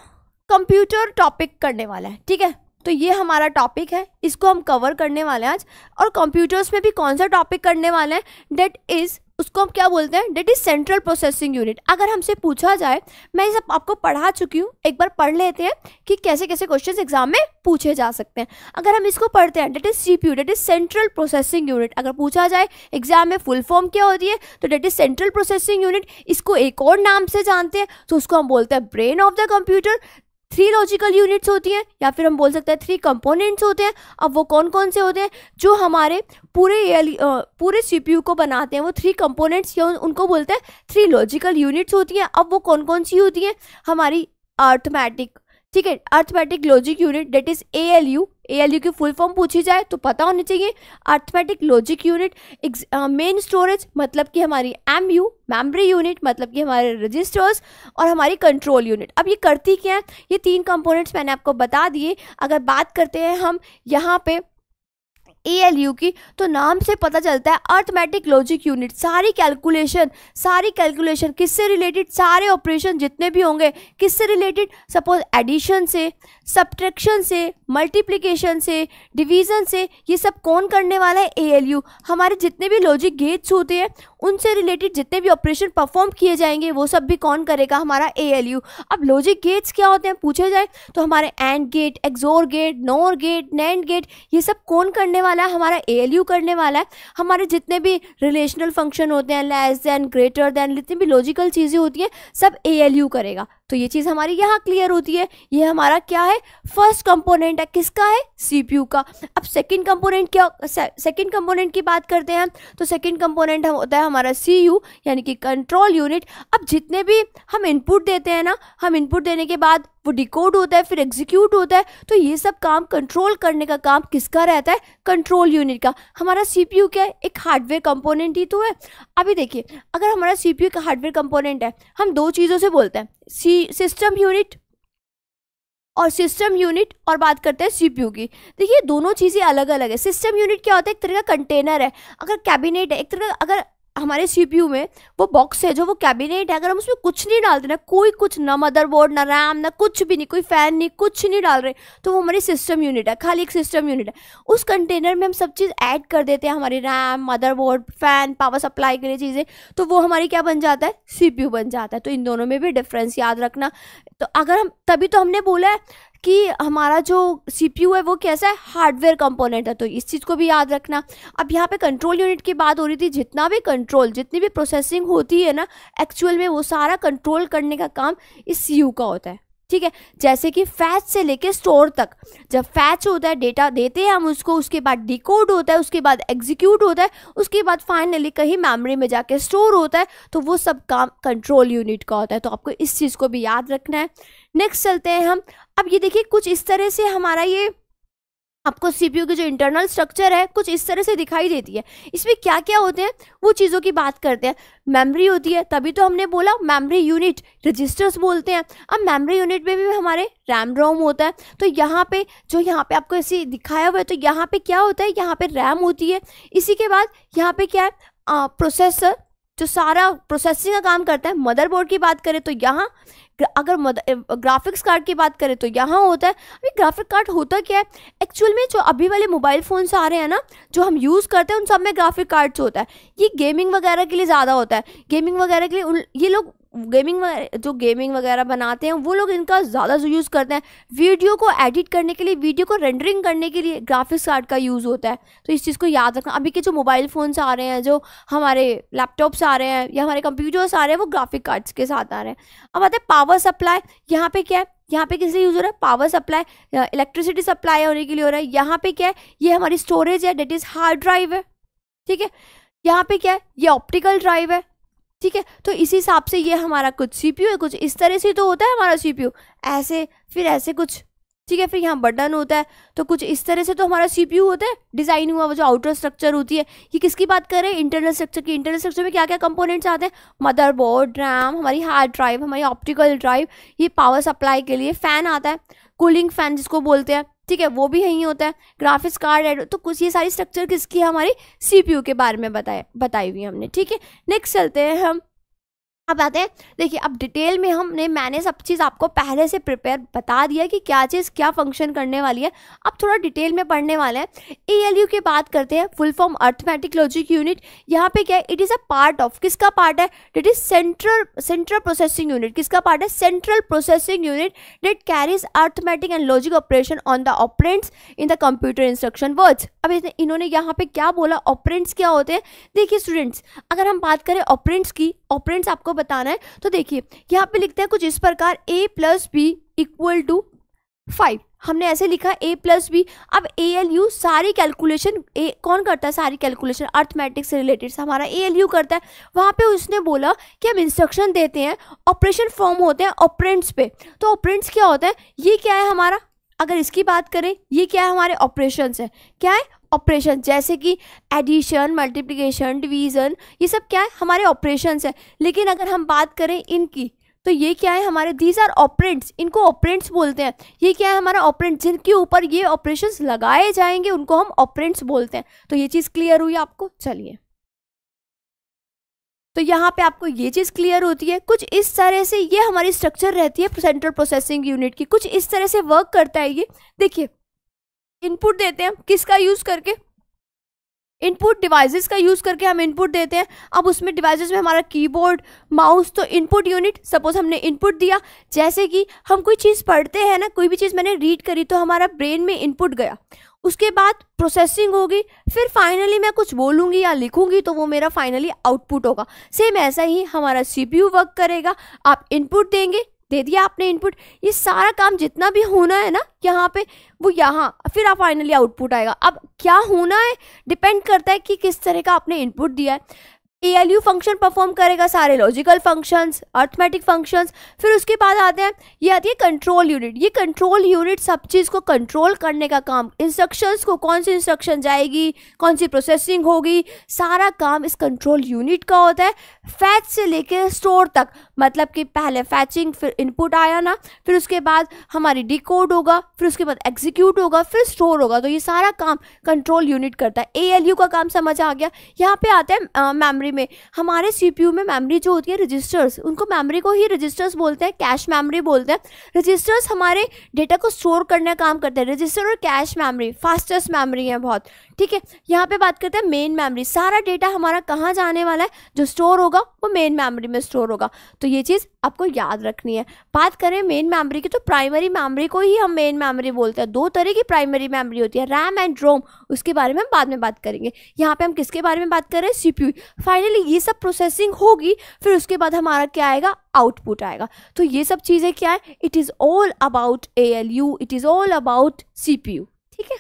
कंप्यूटर टॉपिक करने वाला है ठीक है तो ये हमारा टॉपिक है इसको हम कवर करने वाले हैं आज और कंप्यूटर्स में भी कौन सा टॉपिक करने वाले हैं डेट इज़ उसको हम क्या बोलते हैं that is central processing unit अगर हमसे पूछा जाए मैं सब आपको पढ़ा चुकी हूँ एक बार पढ़ लेते हैं कि कैसे कैसे क्वेश्चन एग्जाम में पूछे जा सकते हैं अगर हम इसको पढ़ते हैं that is C P U that is central processing unit अगर पूछा जाए एग्जाम में फुल फॉर्म क्या होती है तो that is central processing unit इसको एक और नाम से जानते हैं तो उसको हम बोलते हैं brain of the computer three logical units होती हैं या फिर हम बोल सकते हैं थ्री कंपोनेंट्स होते हैं अब वो कौन कौन से होते हैं जो हमारे पूरे पूरे सीपीयू को बनाते हैं वो थ्री कंपोनेंट्स या उनको बोलते हैं थ्री लॉजिकल यूनिट्स होती हैं अब वो कौन कौन सी होती हैं हमारी आर्थमेटिक ठीक है arithmetic logic unit that is A L U A L U की फुल फॉर्म पूछी जाए तो पता होनी चाहिए arithmetic logic unit main storage मतलब कि हमारी एम यू मेमरी यूनिट मतलब कि हमारे रजिस्टर्स और हमारी कंट्रोल यूनिट अब ये करती क्या है ये तीन कंपोनेंट्स मैंने आपको बता दिए अगर बात करते हैं हम यहाँ पे ए एल यू की तो नाम से पता चलता है अर्थमेटिक लॉजिक यूनिट सारी कैलकुलेशन सारी कैलकुलेशन किससे रिलेटेड सारे ऑपरेशन जितने भी होंगे किससे रिलेटेड सपोज एडिशन से सब्ट्रैक्शन से मल्टीप्लिकेशन से डिवीज़न से ये सब कौन करने वाला है ए एल यू हमारे जितने भी लॉजिक गेट्स होते हैं उनसे रिलेटेड जितने भी ऑपरेशन परफॉर्म किए जाएंगे वो सब भी कौन करेगा हमारा ए अब लॉजिक गेट्स क्या होते हैं पूछे जाए तो हमारे AND gate XOR gate NOR gate NAND gate ये सब कौन करने वाला है हमारा ए करने वाला है हमारे जितने भी रिलेशनल फंक्शन होते हैं लेस दैन ग्रेटर दैन जितनी भी लॉजिकल चीज़ें होती हैं सब ए करेगा तो ये चीज़ हमारी यहाँ क्लियर होती है ये हमारा क्या है फर्स्ट कंपोनेंट है किसका है सीपीयू का अब सेकंड कंपोनेंट क्या सेकंड कंपोनेंट की बात करते हैं तो सेकंड कंपोनेंट हम होता है हमारा सी यू यानी कि कंट्रोल यूनिट अब जितने भी हम इनपुट देते हैं ना हम इनपुट देने के बाद वो डिकोड होता है फिर एग्जीक्यूट होता है तो ये सब काम कंट्रोल करने का काम किसका रहता है कंट्रोल यूनिट का हमारा सीपीयू क्या है एक हार्डवेयर कंपोनेंट ही तो है अभी देखिए अगर हमारा सीपीयू का हार्डवेयर कंपोनेंट है हम दो चीज़ों से बोलते हैं सी सिस्टम यूनिट और सिस्टम यूनिट और बात करते हैं सीपीयू की देखिए दोनों चीज़ें अलग अलग है सिस्टम यूनिट क्या होता है एक तरह का कंटेनर है अगर कैबिनेट है एक तरह का अगर हमारे सी में वो बॉक्स है जो वो कैबिनेट है अगर हम उसमें कुछ नहीं डालते ना कोई कुछ ना मदरबोर्ड ना रैम ना कुछ भी नहीं कोई फ़ैन नहीं कुछ नहीं डाल रहे तो वो हमारी सिस्टम यूनिट है खाली एक सिस्टम यूनिट है उस कंटेनर में हम सब चीज़ ऐड कर देते हैं हमारी RAM motherboard fan power supply के लिए चीज़ें तो वो हमारी क्या बन जाता है सी बन जाता है तो इन दोनों में भी डिफरेंस याद रखना तो अगर हम तभी तो हमने बोला है कि हमारा जो सी है वो कैसा है हार्डवेयर कंपोनेंट है तो इस चीज़ को भी याद रखना अब यहाँ पे कंट्रोल यूनिट की बात हो रही थी जितना भी कंट्रोल जितनी भी प्रोसेसिंग होती है ना एक्चुअल में वो सारा कंट्रोल करने का काम इस सी का होता है ठीक है जैसे कि फैच से लेके स्टोर तक जब फैच होता है डेटा देते हैं हम उसको उसके बाद डिकोड होता है उसके बाद एग्जीक्यूट होता है उसके बाद फाइनली कहीं मेमोरी में जाके स्टोर होता है तो वो सब काम कंट्रोल यूनिट का होता है तो आपको इस चीज़ को भी याद रखना है नेक्स्ट चलते हैं हम अब ये देखिए कुछ इस तरह से हमारा ये आपको सीपीयू की जो इंटरनल स्ट्रक्चर है कुछ इस तरह से दिखाई देती है इसमें क्या क्या होते हैं वो चीज़ों की बात करते हैं मेमोरी होती है तभी तो हमने बोला मेमोरी यूनिट रजिस्टर्स बोलते हैं अब मेमोरी यूनिट में भी हमारे रैम रोम होता है तो यहाँ पे जो यहाँ पे आपको ऐसे दिखाया हुआ है तो यहाँ पर क्या होता है यहाँ पर रैम होती है इसी के बाद यहाँ पर क्या है प्रोसेसर जो सारा प्रोसेसिंग का काम करता है मदरबोर्ड की बात करें तो यहाँ अगर ग्राफिक्स कार्ड की बात करें तो यहाँ होता है अभी ग्राफिक कार्ड होता क्या है एक्चुअल में जो अभी वाले मोबाइल फ़ोन्स आ रहे हैं ना जो हम यूज़ करते हैं उन सब में ग्राफिक कार्ड्स होता है ये गेमिंग वगैरह के लिए ज़्यादा होता है गेमिंग वगैरह के लिए उन ये लोग गेमिंग जो गेमिंग वगैरह बनाते हैं वो लोग इनका ज़्यादा यूज़ करते हैं वीडियो को एडिट करने के लिए वीडियो को रेंडरिंग करने के लिए ग्राफिक्स कार्ड का यूज़ होता है तो इस चीज़ को याद रखना अभी के जो मोबाइल फ़ोन्स आ रहे हैं जो हमारे लैपटॉप्स आ रहे हैं या हमारे कंप्यूटर्स आ रहे हैं वो ग्राफिक कार्ड्स के साथ आ रहे हैं अब आते हैं पावर सप्लाई यहाँ पर क्या है यहाँ पे किससे यूज़ हो रहा है पावर सप्लाई इलेक्ट्रिसिटी सप्लाई होने के लिए हो रहा है यहाँ पे क्या है ये हमारी स्टोरेज है डेट इज़ हार्ड ड्राइव है ठीक है यहाँ पे क्या है ये ऑप्टिकल ड्राइव है ठीक है तो इसी हिसाब से ये हमारा कुछ सीपीयू है कुछ इस तरह से तो होता है हमारा सीपीयू ऐसे फिर ऐसे कुछ ठीक है फिर यहाँ बटन होता है तो कुछ इस तरह से तो हमारा सीपीयू होता है डिज़ाइन हुआ वो जो आउटर स्ट्रक्चर होती है ये किसकी बात कर रहे हैं इंटरनल स्ट्रक्चर की इंटरनल स्ट्रक्चर में क्या क्या कंपोनेंट्स आते हैं मदरबोर्ड रैम हमारी हार्ड ड्राइव हमारी ऑप्टिकल ड्राइव ये पावर सप्लाई के लिए फ़ैन आता है कूलिंग फ़ैन जिसको बोलते हैं ठीक है वो भी यहीं होता है ग्राफिक्स कार्ड एड तो कुछ ये सारी स्ट्रक्चर किसकी है हमारी सीपीयू के बारे में बताए बताई हुई हमने ठीक है नेक्स्ट चलते हैं हम आप आते हैं देखिए अब डिटेल में हमने मैंने सब चीज़ आपको पहले से प्रिपेयर बता दिया कि क्या चीज़ क्या फंक्शन करने वाली है अब थोड़ा डिटेल में पढ़ने वाले हैं एएलयू की बात करते हैं full form arithmetic logic unit यहाँ पे क्या है it is a part of किसका पार्ट है that is central central processing unit किसका पार्ट है central processing unit that carries arithmetic and logic operation on the operands in the computer instruction words अब इन्होंने यहाँ पे क्या बोला ऑपरेंट्स क्या होते हैं देखिए स्टूडेंट्स अगर हम बात करें ऑपरेंट्स की ऑपरेंट्स आपको बताना है तो देखिए यहाँ पे लिखते हैं कुछ इस प्रकार A plus B equal to five हमने ऐसे लिखा ए प्लस बी अब ए एल यू सारी कैलकुलेशन ए कौन करता है सारी कैलकुलेशन अर्थमेटिक्स से रिलेटेड हमारा ए एल यू करता है वहाँ पे उसने बोला कि हम इंस्ट्रक्शन देते हैं ऑपरेशन फॉर्म होते हैं ऑपरेंट्स पे तो ऑपरेंट्स क्या होता है ये क्या है हमारा अगर इसकी बात करें ये क्या है हमारे ऑपरेशन है क्या है ऑपरेशन जैसे कि एडिशन मल्टीप्लिकेशन डिवीज़न ये सब क्या है हमारे ऑपरेशन है लेकिन अगर हम बात करें इनकी तो ये क्या है हमारे दीज आर ऑपरेंट्स इनको ऑपरेंट्स बोलते हैं ये क्या है हमारा ऑपरेंट जिनके ऊपर ये ऑपरेशंस लगाए जाएंगे उनको हम ऑपरेंट्स बोलते हैं तो ये चीज़ क्लियर हुई आपको चलिए तो यहाँ पे आपको ये चीज़ क्लियर होती है कुछ इस तरह से ये हमारी स्ट्रक्चर रहती है सेंट्रल प्रोसेसिंग यूनिट की कुछ इस तरह से वर्क करता है ये देखिए इनपुट देते हैं किसका यूज़ करके इनपुट डिवाइसेस का यूज़ करके हम इनपुट देते हैं अब उसमें डिवाइसेस में हमारा कीबोर्ड माउस तो इनपुट यूनिट सपोज हमने इनपुट दिया जैसे कि हम कोई चीज़ पढ़ते हैं ना कोई भी चीज़ मैंने रीड करी तो हमारा ब्रेन में इनपुट गया उसके बाद प्रोसेसिंग होगी फिर फाइनली मैं कुछ बोलूँगी या लिखूंगी तो वो मेरा फाइनली आउटपुट होगा सेम ऐसा ही हमारा सीपीयू वर्क करेगा आप इनपुट देंगे दे दिया आपने इनपुट ये सारा काम जितना भी होना है ना यहाँ पे वो यहाँ फिर आप फाइनली आउटपुट आएगा अब क्या होना है डिपेंड करता है कि किस तरह का आपने इनपुट दिया है ए फंक्शन परफॉर्म करेगा सारे लॉजिकल फंक्शंस अर्थमेटिक फंक्शंस फिर उसके बाद आते हैं ये आती है कंट्रोल यूनिट ये कंट्रोल यूनिट सब चीज़ को कंट्रोल करने का काम इंस्ट्रक्शंस को कौन सी इंस्ट्रक्शन जाएगी कौन सी प्रोसेसिंग होगी सारा काम इस कंट्रोल यूनिट का होता है फैच से लेकर स्टोर तक मतलब कि पहले फैचिंग फिर इनपुट आया ना फिर उसके बाद हमारी डी होगा फिर उसके बाद एग्जीक्यूट होगा फिर स्टोर होगा तो ये सारा काम कंट्रोल यूनिट करता है ए का काम समझ आ गया यहाँ पर आते हैं मेमरी मेमोरी में हमारे सीपीयू में मेमोरी जो होती है रजिस्टर्स उनको मेमोरी को ही रजिस्टर्स बोलते हैं कैश मेमोरी बोलते हैं रजिस्टर्स हमारे डेटा को स्टोर करने का काम करते हैं रजिस्टर और कैश मेमोरी फास्टेस्ट मेमोरी है बहुत ठीक है यहाँ पे बात करते हैं मेन मेमोरी सारा डेटा हमारा कहाँ जाने वाला है जो स्टोर होगा वो मेन मेमोरी में स्टोर होगा तो ये चीज़ आपको याद रखनी है बात करें मेन मेमोरी की तो प्राइमरी मेमोरी को ही हम मेन मेमोरी बोलते हैं दो तरह की प्राइमरी मेमोरी होती है रैम एंड रोम उसके बारे में हम बाद में बात करेंगे यहाँ पे हम किसके बारे में बात कर रहे हैं सीपीयू फाइनली ये सब प्रोसेसिंग होगी फिर उसके बाद हमारा क्या आएगा आउटपुट आएगा तो ये सब चीज़ें क्या है it is all about A L U it is all about C ठीक है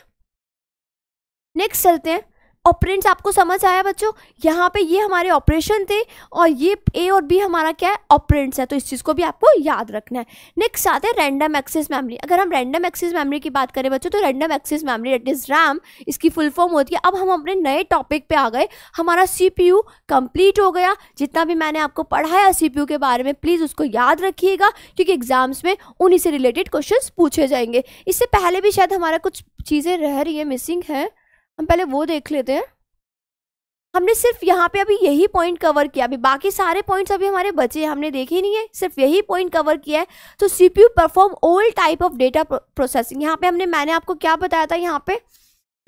नेक्स्ट चलते हैं ऑपरेंट्स आपको समझ आया बच्चों यहाँ पे ये हमारे ऑपरेशन थे और ये ए और बी हमारा क्या है ऑपरेंट्स है तो इस चीज़ को भी आपको याद रखना है नेक्स्ट आते हैं रैंडम एक्सेस मेमोरी अगर हम रैंडम एक्सेस मेमोरी की बात करें बच्चों तो random access memory that is RAM इसकी फुल फॉर्म होती है अब हम अपने नए टॉपिक पर आ गए हमारा सी पी यू कम्प्लीट हो गया जितना भी मैंने आपको पढ़ाया सी पी यू के बारे में प्लीज़ उसको याद रखिएगा क्योंकि एग्जाम्स में उन्हीं से रिलेटेड क्वेश्चन पूछे जाएंगे इससे पहले भी शायद हमारा कुछ चीज़ें रह रही है मिसिंग है हम पहले वो देख लेते हैं हमने सिर्फ यहाँ पे अभी यही पॉइंट कवर किया अभी बाकी सारे पॉइंट्स अभी हमारे बचे हैं हमने देखे नहीं है सिर्फ यही पॉइंट कवर किया है तो CPU perform all type of data processing यहाँ पे हमने मैंने आपको क्या बताया था यहाँ पे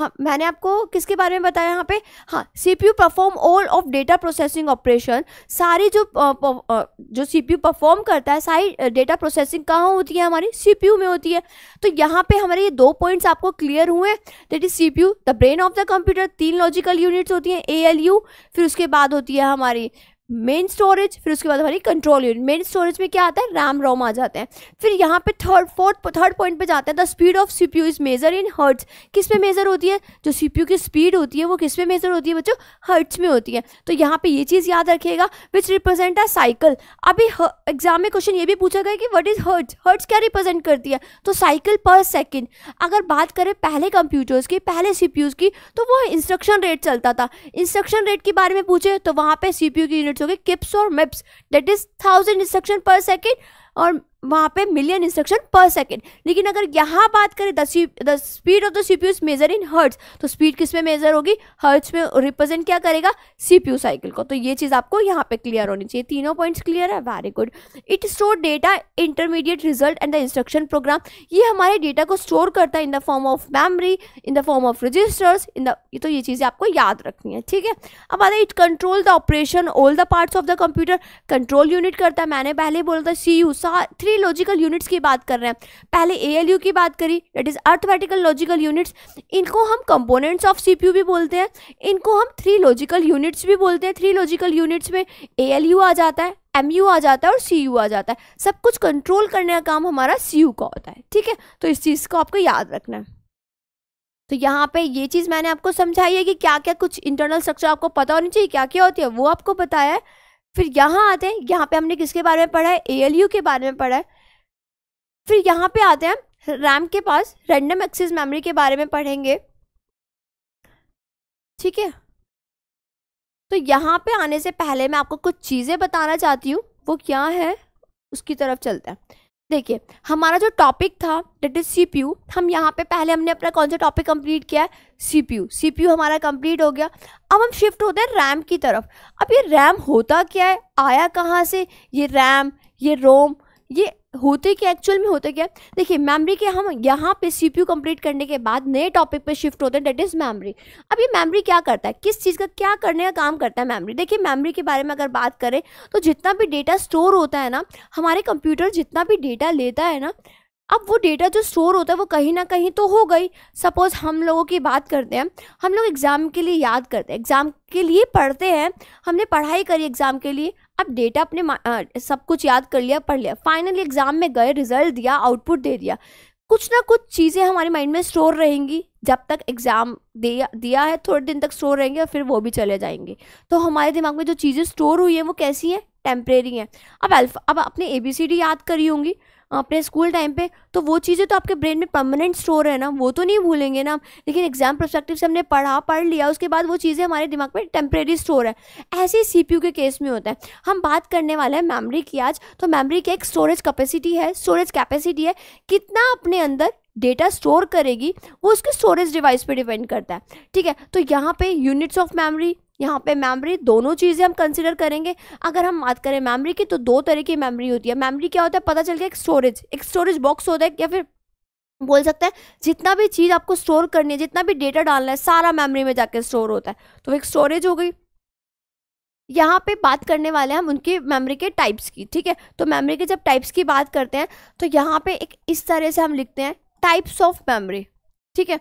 हाँ मैंने आपको किसके बारे में बताया यहाँ पे हाँ C P U perform all of data processing operation सारी जो आ, आ, जो सी पी यू परफॉर्म करता है सारी डेटा प्रोसेसिंग कहाँ होती है हमारी सी पी यू में होती है तो यहाँ पे हमारे ये दो पॉइंट्स आपको क्लियर हुए that is C P U the brain of the computer तीन लॉजिकल यूनिट्स होती हैं ए एल यू फिर उसके बाद होती है हमारी मेन स्टोरेज फिर उसके बाद हमारी कंट्रोल यूनिट मेन स्टोरेज में क्या आता है रैम रोम आ जाते हैं फिर यहाँ पे थर्ड फोर्थ थर्ड पॉइंट पे जाते हैं the speed of U is measure in hertz किस पे मेजर होती है जो यू की स्पीड होती है वो किस पे मेजर होती है बच्चों हर्ट्स में होती है तो यहाँ पे ये चीज़ याद रखिएगा विच रिप्रेजेंट अ साइकिल अभी एग्जाम में क्वेश्चन ये भी पूछा गया कि वट इज हर्ट्स हर्ट्स क्या रिप्रेजेंट करती है तो साइकिल पर सेकेंड अगर बात करें पहले कंप्यूटर्स की पहले यूज़ की तो वो इंस्ट्रक्शन रेट चलता था इंस्ट्रक्शन रेट के बारे में पूछे तो वहाँ पी यू की यूनिट यूनिट्स हो गए किप्स और MIPS that is thousand instruction per second और वहाँ पे मिलियन इंस्ट्रक्शन पर सेकेंड लेकिन अगर यहाँ बात करें the speed of the C P measure in hertz तो स्पीड किस में मेजर होगी हर्ट्स में रिप्रेजेंट क्या करेगा सी पी साइकिल को तो ये चीज़ आपको यहाँ पे क्लियर होनी चाहिए तीनों पॉइंट्स क्लियर है very good it store data intermediate result and the instruction program ये हमारे डेटा को स्टोर करता है in the form of memory in the form of registers in the तो ये चीज़ें आपको याद रखनी है ठीक है अब आता है it control the operation all the parts of the computer control unit करता है मैंने पहले बोला था सी यू सा थ्री लॉजिकल यूनिट्स की बात कर रहे हैं पहले ए की बात करी that is arithmetical logical units इनको हम कंपोनेंट्स ऑफ सी भी बोलते हैं इनको हम थ्री लॉजिकल यूनिट्स भी बोलते हैं थ्री लॉजिकल यूनिट्स में ए आ जाता है एम आ जाता है और सी आ जाता है सब कुछ कंट्रोल करने का काम हमारा सी का होता है ठीक है तो इस चीज़ को आपको याद रखना है तो यहाँ पे ये चीज़ मैंने आपको समझाई है कि क्या क्या कुछ इंटरनल स्ट्रक्चर आपको पता होनी चाहिए क्या क्या होती है वो आपको बताया है फिर यहाँ आते हैं यहाँ पे हमने किसके बारे में पढ़ा है ए के बारे में पढ़ा है फिर यहाँ पे आते हैं रैम के पास रैंडम एक्सेस मेमोरी के बारे में पढ़ेंगे ठीक है तो यहाँ पे आने से पहले मैं आपको कुछ चीज़ें बताना चाहती हूँ वो क्या है उसकी तरफ चलता है देखिए हमारा जो टॉपिक था that is C P U हम यहाँ पे पहले हमने अपना कौन सा टॉपिक कंप्लीट किया है C P U C P U हमारा कंप्लीट हो गया अब हम शिफ्ट होते हैं रैम की तरफ अब ये रैम होता क्या है आया कहाँ से ये रैम ये रोम ये होते क्या एक्चुअल में होते क्या देखिए मेमोरी के हम यहाँ पे सीपीयू कंप्लीट करने के बाद नए टॉपिक पे शिफ्ट होते हैं डेट इज़ मेमोरी अब ये मेमोरी क्या करता है किस चीज़ का क्या करने का काम करता है मेमोरी देखिए मेमोरी के बारे में अगर बात करें तो जितना भी डेटा स्टोर होता है ना हमारे कंप्यूटर जितना भी डेटा लेता है ना अब वो डेटा जो स्टोर होता है वो कहीं ना कहीं तो हो गई सपोज़ हम लोगों की बात करते हैं हम लोग एग्ज़ाम के लिए याद करते हैं एग्ज़ाम के लिए पढ़ते हैं हमने पढ़ाई करी एग्ज़ाम के लिए अब डेटा अपने आ, सब कुछ याद कर लिया पढ़ लिया फाइनली एग्ज़ाम में गए रिजल्ट दिया आउटपुट दे दिया कुछ ना कुछ चीज़ें हमारे माइंड में स्टोर रहेंगी जब तक एग्ज़ाम दिया दिया है थोड़े दिन तक स्टोर रहेंगे और फिर वो भी चले जाएंगे तो हमारे दिमाग में जो चीज़ें स्टोर हुई हैं वो कैसी हैं टेम्परेरी हैं अब अल्फा अब अपने ए बी सी डी याद करी होंगी अपने स्कूल टाइम पे तो वो चीज़ें तो आपके ब्रेन में परमानेंट स्टोर है ना वो तो नहीं भूलेंगे ना लेकिन एग्जाम प्रोस्पेक्टिव से हमने पढ़ा पढ़ लिया उसके बाद वो चीज़ें हमारे दिमाग में टेम्परेरी स्टोर है ऐसे ही सी के केस में होता है हम बात करने वाले हैं मेमरी की आज तो मेमरी की एक स्टोरेज कैपेसिटी है स्टोरेज कैपेसिटी है कितना अपने अंदर डेटा स्टोर करेगी वो उसके स्टोरेज डिवाइस पे डिपेंड करता है ठीक है तो यहाँ पे यूनिट्स ऑफ मेमोरी यहाँ पे मेमोरी दोनों चीज़ें हम कंसिडर करेंगे अगर हम बात करें मेमोरी की तो दो तरह की मेमोरी होती है मेमोरी क्या होता है पता चल गया एक स्टोरेज एक स्टोरेज बॉक्स होता है या फिर बोल सकते हैं जितना भी चीज़ आपको स्टोर करनी है जितना भी डेटा डालना है सारा मेमोरी में जाकर स्टोर होता है तो एक स्टोरेज हो गई यहाँ पे बात करने वाले हम उनकी मेमोरी के टाइप्स की ठीक है तो मेमोरी के जब टाइप्स की बात करते हैं तो यहाँ पे एक इस तरह से हम लिखते हैं टाइप्स ऑफ मेमोरी ठीक है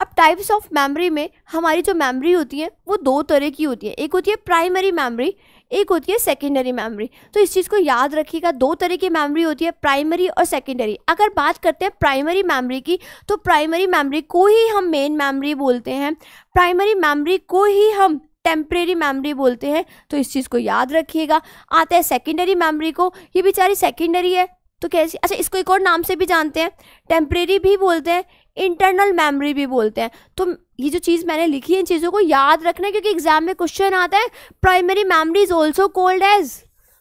अब टाइप्स ऑफ मेमोरी में हमारी जो मेमोरी होती है वो दो तरह की होती है एक होती है प्राइमरी मेमोरी एक होती है सेकेंडरी मेमोरी तो इस चीज़ को याद रखिएगा दो तरह की मेमोरी होती है प्राइमरी और सेकेंडरी अगर बात करते हैं प्राइमरी मेमोरी की तो प्राइमरी मेमोरी को ही हम मेन मेमोरी बोलते हैं प्राइमरी मेमोरी को ही हम टेम्प्रेरी मेमोरी बोलते हैं तो इस चीज़ को याद रखिएगा आते हैं सेकेंडरी मेमोरी को ये बेचारी सेकेंडरी है तो कैसी अच्छा इसको एक और नाम से भी जानते हैं टेम्प्रेरी भी बोलते हैं इंटरनल मेमोरी भी बोलते हैं तो ये जो चीज़ मैंने लिखी है इन चीज़ों को याद रखना है क्योंकि एग्जाम में क्वेश्चन आता है primary memory is also called as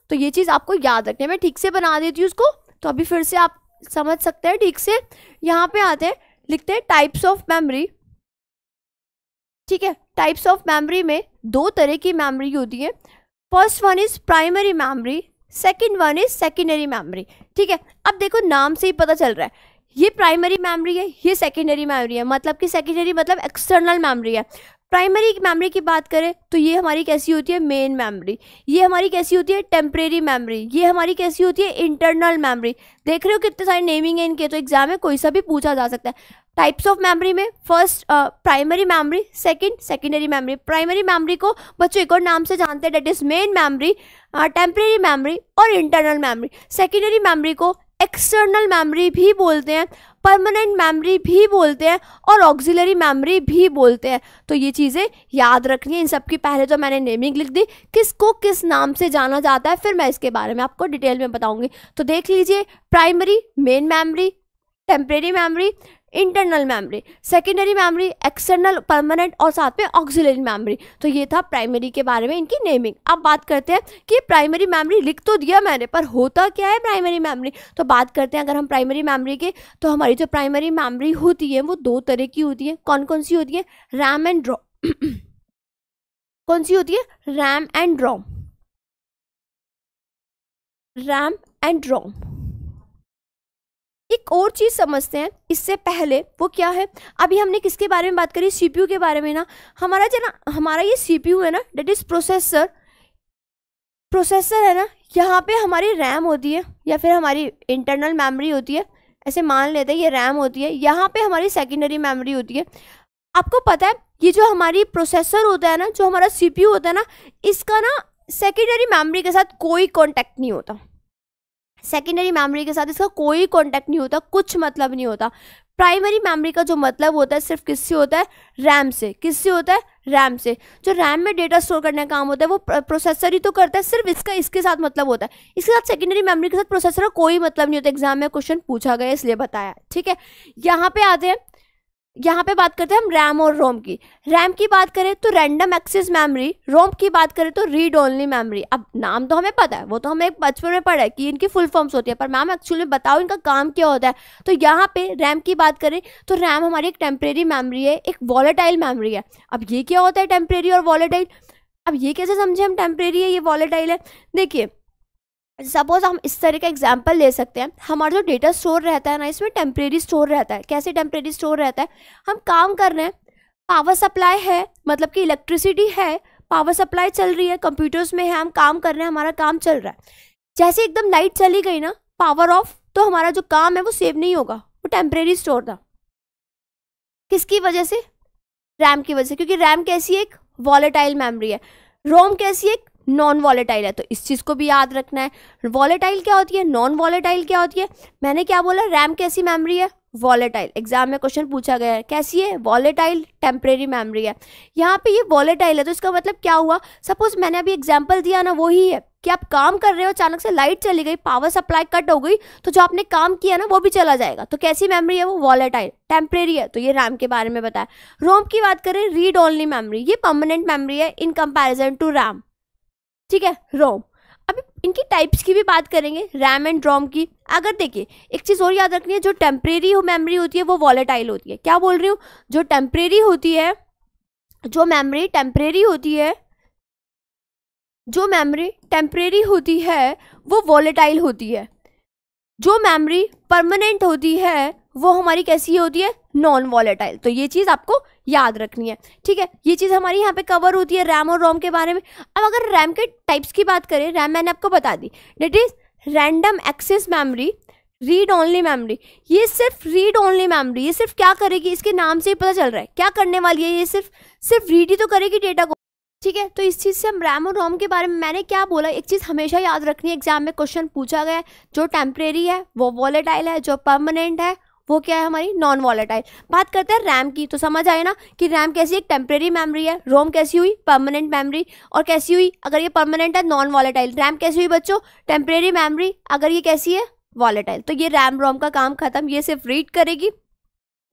तो ये चीज़ आपको याद रखनी है मैं ठीक से बना देती हूँ उसको तो अभी फिर से आप समझ सकते हैं ठीक से यहाँ पे आते हैं लिखते हैं टाइप्स ऑफ मेमोरी ठीक है टाइप्स ऑफ मेमोरी में दो तरह की मेमोरी होती है first one is primary memory second one is secondary memory ठीक है अब देखो नाम से ही पता चल रहा है ये प्राइमरी मेमोरी है ये सेकेंडरी मेमोरी है मतलब कि सेकेंडरी मतलब एक्सटर्नल मेमोरी है प्राइमरी मेमोरी की बात करें तो ये हमारी कैसी होती है मेन मेमोरी ये हमारी कैसी होती है टेम्परेरी मेमोरी ये हमारी कैसी होती है इंटरनल मेमोरी देख रहे हो कितने सारे नेमिंग है इनके तो एग्जाम में कोई सा भी पूछा जा सकता है टाइप्स ऑफ मेमोरी में first primary memory second secondary memory primary memory को बच्चों एक और नाम से जानते हैं that is main memory temporary memory और इंटरनल मेमोरी सेकेंडरी मेमोरी को एक्सटर्नल मेमोरी भी बोलते हैं परमानेंट मेमोरी भी बोलते हैं और ऑक्सिलरी मेमोरी भी बोलते हैं तो ये चीज़ें याद रखनी है इन सब की पहले तो मैंने नेमिंग लिख दी किसको किस नाम से जाना जाता है फिर मैं इसके बारे में आपको डिटेल में बताऊंगी तो देख लीजिए primary main memory temporary memory internal memory secondary memory external permanent और साथ में ऑक्सिलरी मेमोरी तो ये था प्राइमरी के बारे में इनकी नेमिंग अब बात करते हैं कि प्राइमरी मेमोरी लिख तो दिया मैंने पर होता क्या है प्राइमरी मेमोरी तो बात करते हैं अगर हम प्राइमरी मेमोरी के तो हमारी जो प्राइमरी मेमोरी होती है वो दो तरह की होती है कौन [COUGHS] कौन सी होती है रैम एंड ड्रॉ कौन सी होती है RAM and ROM RAM and ROM एक और चीज़ समझते हैं इससे पहले वो क्या है अभी हमने किसके बारे में बात करी सी के बारे में ना हमारा जो ना हमारा ये सी है ना डेट इज़ प्रोसेसर प्रोसेसर है ना यहाँ पे हमारी रैम होती है या फिर हमारी इंटरनल मेमोरी होती है ऐसे मान लेते हैं ये रैम होती है यहाँ पे हमारी सेकेंडरी मेमोरी होती है आपको पता है ये जो हमारी प्रोसेसर होता है ना जो हमारा सीपीयू होता है ना इसका ना सेकेंडरी मेमोरी के साथ कोई कांटेक्ट नहीं होता सेकेंडरी मेमोरी के साथ इसका कोई कॉन्टैक्ट नहीं होता कुछ मतलब नहीं होता प्राइमरी मेमोरी का जो मतलब होता है सिर्फ किससे होता है रैम से किससे होता है रैम से जो रैम में डेटा स्टोर करने का काम होता है वो प्रोसेसर ही तो करता है सिर्फ इसका इसके साथ मतलब होता है इसके साथ सेकेंडरी मेमोरी के साथ प्रोसेसर का कोई मतलब नहीं होता एग्जाम में क्वेश्चन पूछा गया इसलिए बताया ठीक है यहाँ पे आते हैं यहाँ पे बात करते हैं हम रैम और रोम की रैम की बात करें तो रैंडम एक्सेस मेमोरी रोम की बात करें तो रीड ओनली मेमोरी अब नाम तो हमें पता है वो तो हमें बचपन में पढ़ा है कि इनकी फुल फॉर्म्स होती है पर मैम एक्चुअली में बताओ इनका काम क्या होता है तो यहाँ पे रैम की बात करें तो रैम हमारी एक टेम्प्रेरी मेमरी है एक वॉलेटाइल मेमरी है अब ये क्या होता है टेम्प्रेरी और वॉलेटाइल अब ये कैसे समझे हम टेम्प्रेरी है ये वॉलेटाइल है देखिए सपोज हम इस तरह का एग्जाम्पल ले सकते हैं हमारा जो डेटा स्टोर रहता है ना इसमें टेम्प्रेरी स्टोर रहता है कैसे टेम्प्रेरी स्टोर रहता है हम काम कर रहे हैं पावर सप्लाई है मतलब कि इलेक्ट्रिसिटी है पावर सप्लाई चल रही है कंप्यूटर्स में है हम काम कर रहे हैं हमारा काम चल रहा है जैसे एकदम लाइट चली गई ना पावर ऑफ तो हमारा जो काम है वो सेव नहीं होगा वो टेम्प्रेरी स्टोर था किसकी वजह से रैम की वजह से क्योंकि रैम कैसी एक वॉलेटाइल मेमोरी है रोम कैसी एक नॉन वॉलेटाइल है तो इस चीज़ को भी याद रखना है वॉलेटाइल क्या होती है नॉन वॉलेटाइल क्या होती है मैंने क्या बोला रैम कैसी मेमोरी है वॉलेटाइल एग्जाम में क्वेश्चन पूछा गया है कैसी है वॉलेटाइल टेम्परेरी मेमोरी है यहाँ पे ये वॉलेटाइल है तो इसका मतलब क्या हुआ सपोज मैंने अभी एग्जाम्पल दिया ना वही है कि आप काम कर रहे हो अचानक से लाइट चली गई पावर सप्लाई कट हो गई तो जो आपने काम किया ना वो भी चला जाएगा तो कैसी मेमोरी है वो वॉलेटाइल टेम्परेरी है तो ये रैम के बारे में बताया रोम की बात करें रीड ओनली मेमोरी ये परमानेंट मेमोरी है इन कंपैरिजन टू रैम ठीक है रोम अभी इनकी टाइप्स की भी बात करेंगे रैम एंड रोम की अगर देखिए एक चीज़ और याद रखनी है जो टेम्परेरी हो मेमोरी होती है वो वॉलेटाइल होती है क्या बोल रही हूँ जो टेम्परेरी होती है जो मेमोरी टेम्परेरी होती है जो मेमोरी टेम्परेरी होती है वो वॉलेटाइल होती है जो मेमोरी परमानेंट होती है वो हमारी कैसी होती है नॉन वॉलेटाइल तो ये चीज़ आपको याद रखनी है ठीक है ये चीज़ हमारी यहाँ पे कवर होती है रैम और रोम के बारे में अब अगर रैम के टाइप्स की बात करें रैम मैंने आपको बता दी that is random access memory read only memory ये सिर्फ रीड ओनली मेमोरी ये सिर्फ क्या करेगी इसके नाम से ही पता चल रहा है क्या करने वाली है ये सिर्फ सिर्फ रीड ही तो करेगी डेटा को ठीक है तो इस चीज़ से हम रैम और रोम के बारे में मैंने क्या बोला एक चीज़ हमेशा याद रखनी है एग्जाम में क्वेश्चन पूछा गया है जो टेम्परेरी है वो वॉलेटाइल है जो परमानेंट है वो क्या है हमारी नॉन वॉलेटाइल बात करते हैं रैम की तो समझ आए ना कि रैम कैसी एक टेम्प्रेरी मेमोरी है रोम कैसी हुई परमानेंट मेमोरी और कैसी हुई अगर ये परमानेंट है नॉन वॉलेटाइल रैम कैसी हुई बच्चों टेम्प्रेरी मेमोरी अगर ये कैसी है वॉलेटाइल तो ये रैम रोम का काम खत्म ये सिर्फ रीड करेगी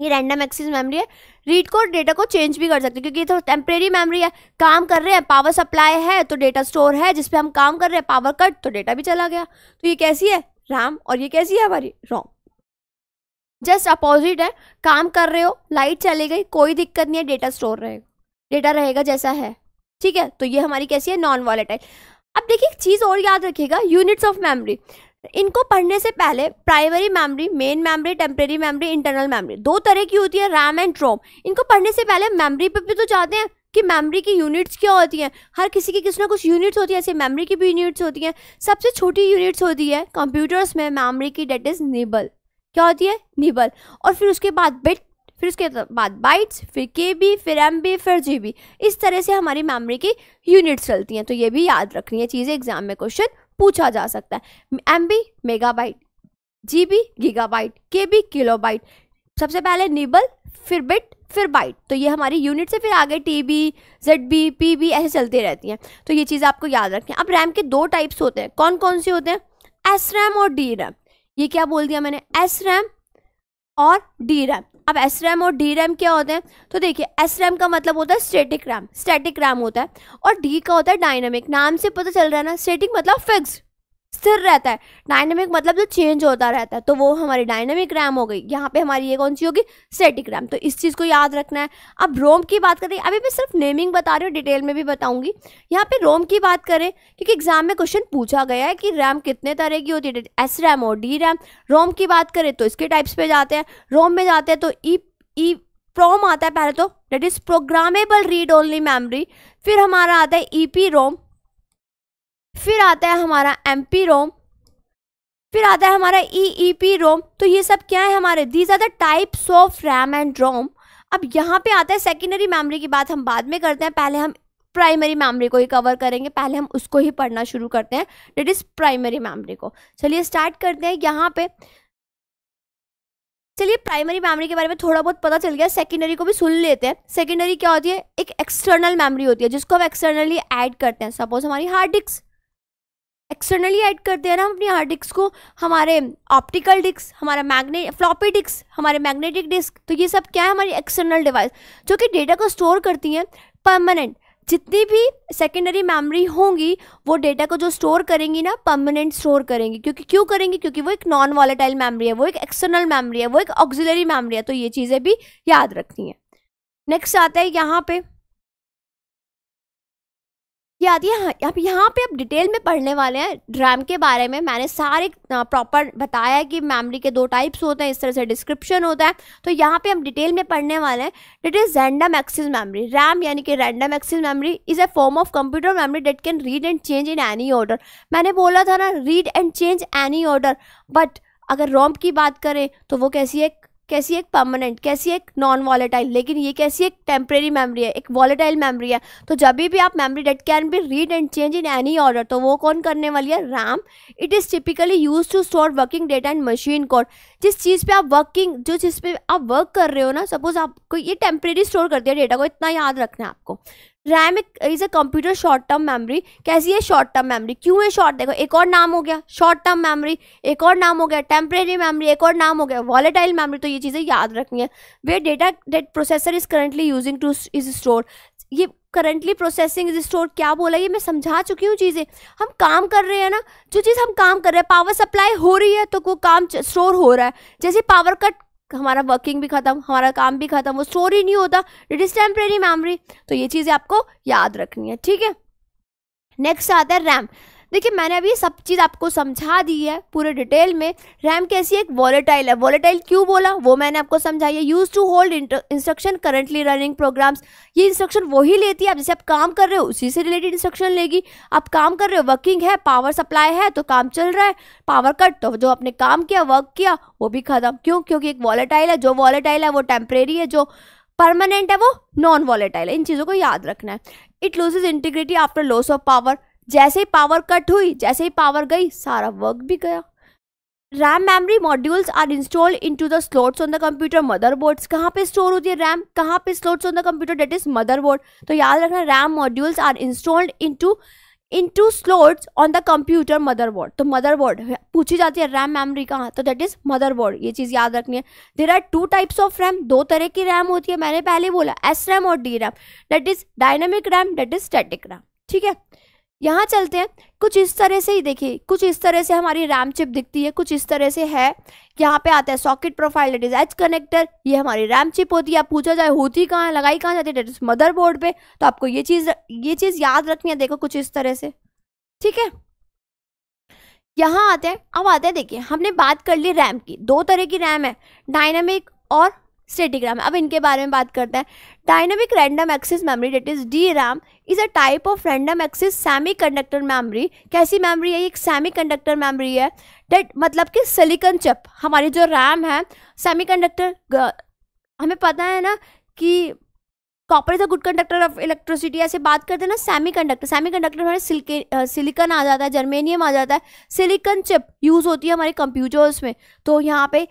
ये रैंडम एक्सेस मेमोरी है रीड को डेटा को चेंज भी कर सकते हैं क्योंकि ये तो टेम्प्रेरी मेमोरी है काम कर रहे हैं पावर सप्लाई है तो डेटा स्टोर है जिसपे हम काम कर रहे हैं पावर कट तो डेटा भी चला गया तो ये कैसी है रैम और ये कैसी है हमारी रोम जस्ट अपोजिट है काम कर रहे हो लाइट चली गई कोई दिक्कत नहीं है डेटा स्टोर रहेगा डेटा रहेगा जैसा है ठीक है तो ये हमारी कैसी है नॉन वॉलेटाइल अब देखिए एक चीज़ और याद रखिएगा यूनिट्स ऑफ मेमोरी इनको पढ़ने से पहले primary memory main memory temporary memory internal memory दो तरह की होती है रैम एंड रोम इनको पढ़ने से पहले मेमोरी पे भी तो जाते हैं कि मेमोरी की यूनिट्स क्या होती हैं हर किसी की किसी ना कुछ यूनिट्स होती है ऐसे मेमोरी की भी यूनिट्स होती हैं सबसे छोटी यूनिट्स होती है कंप्यूटर्स में मेमोरी की डेट इज़ नेबल क्या होती है निबल और फिर उसके बाद बिट फिर उसके बाद बाइट्स फिर के बी फिर एम बी फिर जी बी इस तरह से हमारी मेमोरी की यूनिट्स चलती हैं तो ये भी याद रखनी है चीज़ें एग्जाम में क्वेश्चन पूछा जा सकता है M B megabyte G B gigabyte K B kilobyte सबसे पहले निबल फिर बिट फिर बाइट तो ये हमारी यूनिट से फिर आगे T B Z B P B ऐसे चलती रहती हैं तो ये चीज़ आपको याद रखनी है अब रैम के दो टाइप्स होते हैं कौन कौन से होते हैं एस रैम और डी रैम ये क्या बोल दिया मैंने एस रैम और डी रैम अब एस रैम और डी रैम क्या होते हैं तो देखिए एस रैम का मतलब होता है स्टेटिक रैम स्टेटिक रैम होता है और डी का होता है डायनामिक नाम से पता चल रहा है ना स्टेटिक मतलब फिक्स स्थिर रहता है डायनेमिक मतलब जो चेंज होता रहता है तो वो हमारी डायनेमिक रैम हो गई यहाँ पे हमारी ये कौन सी होगी स्टेटिक रैम तो इस चीज़ को याद रखना है अब रोम की बात करें अभी मैं सिर्फ नेमिंग बता रही हूँ डिटेल में भी बताऊँगी यहाँ पे रोम की बात करें क्योंकि एग्जाम में क्वेश्चन पूछा गया है कि रैम कितने तरह की होती है एस रैम और डी रैम रोम की बात करें तो इसके टाइप्स पर जाते हैं रोम में जाते हैं तो ई ई प्रोम आता है पहले तो that is programmable read only memory फिर हमारा आता है ई पी रोम फिर आता है हमारा एम पी रोम फिर आता है हमारा ई ई पी रोम तो ये सब क्या है हमारे these are the types of RAM and ROM अब यहाँ पे आता है सेकेंडरी मेमोरी की बात हम बाद में करते हैं पहले हम प्राइमरी मेमोरी को ही कवर करेंगे पहले हम उसको ही पढ़ना शुरू करते हैं डेट इज़ प्राइमरी मेमोरी को चलिए स्टार्ट करते हैं यहाँ पे चलिए प्राइमरी मेमोरी के बारे में थोड़ा बहुत पता चल गया सेकेंडरी को भी सुन लेते हैं सेकेंडरी क्या होती है एक एक्सटर्नल मेमोरी होती है जिसको हम एक्सटर्नली ऐड करते हैं सपोज हमारी हार्ड डिस्क एक्सटर्नली ऐड करते हैं ना अपनी हार्ड डिस्क को हमारे ऑप्टिकल डिस्क हमारा मैग्ने फ्लॉपी डिस्क हमारे मैग्नेटिक डिस्क तो ये सब क्या है हमारी एक्सटर्नल डिवाइस जो कि डेटा को स्टोर करती हैं परमानेंट जितनी भी सेकेंडरी मेमोरी होंगी वो डेटा को जो स्टोर करेंगी ना परमानेंट स्टोर करेंगी क्योंकि क्यों करेंगी क्योंकि वो एक नॉन वॉलेटाइल मेमोरी है वो एक एक्सटर्नल मेमोरी है वो एक ऑक्सिलरी मेमोरी है तो ये चीज़ें भी याद रखनी है नेक्स्ट आता है यहाँ पे ये आती है अब यहाँ पे आप डिटेल में पढ़ने वाले हैं रैम के बारे में मैंने सारे प्रॉपर बताया कि मेमोरी के दो टाइप्स होते हैं इस तरह से डिस्क्रिप्शन होता है तो यहाँ पे हम डिटेल में पढ़ने वाले हैं that is random access memory RAM यानी कि random access memory is a form of computer memory that can read and change in any order मैंने बोला था ना read and change any order but अगर रोम की बात करें तो वो कैसी है कैसी एक परमानेंट कैसी एक नॉन वॉलेटाइल लेकिन ये कैसी एक टेम्प्रेरी मेमोरी है एक वॉलेटाइल मेमोरी है तो जब भी आप memory that can be read and change in any order तो वो कौन करने वाली है RAM it is typically use to store working data and machine code जिस चीज़ पे आप वर्किंग जो चीज़ पे आप वर्क कर रहे हो ना सपोज आपको ये टेम्प्रेरी स्टोर कर दिया डेटा को इतना याद रखना है आपको रैम एक is a computer short term memory कैसी है शॉर्ट टर्म मेमोरी क्यों है शॉर्ट देखो एक और नाम हो गया शॉर्ट टर्म मेमोरी एक और नाम हो गया टेम्परेरी मेमोरी एक और नाम हो गया वॉलेटाइल मेमोरी तो ये चीज़ें याद रखनी है वे data that processor is currently using to is store ये करंटली प्रोसेसिंग इज स्टोर क्या बोला ये मैं समझा चुकी हूँ चीज़ें हम काम कर रहे हैं ना जो चीज़ हम काम कर रहे हैं पावर सप्लाई हो रही है तो वो काम स्टोर हो रहा है जैसे पावर कट हमारा वर्किंग भी खत्म हमारा काम भी खत्म वो स्टोरी नहीं होता इट इज़ टेम्परेरी मेमोरी तो ये चीज़ें आपको याद रखनी है ठीक है नेक्स्ट आता है रैम देखिए मैंने अभी सब चीज़ आपको समझा दी है पूरे डिटेल में रैम कैसी एक वॉलेटाइल है वॉलेटाइल क्यों बोला वो मैंने आपको समझाई है use to hold instruction currently running programs ये इंस्ट्रक्शन वही लेती है आप जैसे आप काम कर रहे हो उसी से रिलेटेड इंस्ट्रक्शन लेगी आप काम कर रहे हो वर्किंग है पावर सप्लाई है तो काम चल रहा है पावर कट तो जो आपने काम किया वर्क किया वो भी ख़त्म क्यों क्योंकि एक वॉलेटाइल है जो वॉलेटाइल है वो टेम्परेरी है जो परमानेंट है वो नॉन वॉलेटाइल है इन चीज़ों को याद रखना है it lose integrity after loss of power जैसे ही पावर कट हुई जैसे ही पावर गई सारा वर्क भी गया RAM memory modules are installed into the slots on the computer motherboards कहाँ पे स्टोर होती है रैम कहाँ पे slots on the computer that is motherboard तो याद रखना RAM modules are installed into into slots on the computer motherboard तो मदरबोर्ड पूछी जाती है रैम मेमोरी कहाँ तो दैट इज मदरबोर्ड ये चीज़ याद रखनी है there are two types of RAM दो तरह की रैम होती है मैंने पहले बोला एस रैम और D RAM that is dynamic RAM that is static RAM ठीक है यहाँ चलते हैं कुछ इस तरह से ही देखिए कुछ इस तरह से हमारी रैम चिप दिखती है कुछ इस तरह से है यहाँ पे आता है socket profile that is H connector ये हमारी रैम चिप होती है आप पूछा जाए होती कहाँ लगाई कहाँ जाती है डेट इज मदरबोर्ड पे तो आपको ये चीज़ ये चीज़ याद रखनी है देखो कुछ इस तरह से ठीक है यहाँ आते हैं अब आते हैं देखिए हमने बात कर ली रैम की दो तरह की रैम है डायनामिक और स्टेटिक अब इनके बारे में बात करते हैं dynamic random access memory that is D RAM is a type of random access semiconductor memory कैसी मेमोरी है ये एक सेमी कंडक्टर मेमोरी है डेट मतलब कि सिलिकन चिप हमारी जो रैम है सेमी कंडक्टर हमें पता है ना कि copper is a good conductor of electricity ऐसे बात करते हैं ना सेमी कंडक्टर सेमी कंडक्टर हमारे सिलिकन आ जाता है जर्मेनियम आ जाता है सिलिकन चिप यूज़ होती है हमारे कंप्यूटर्स में तो यहाँ पे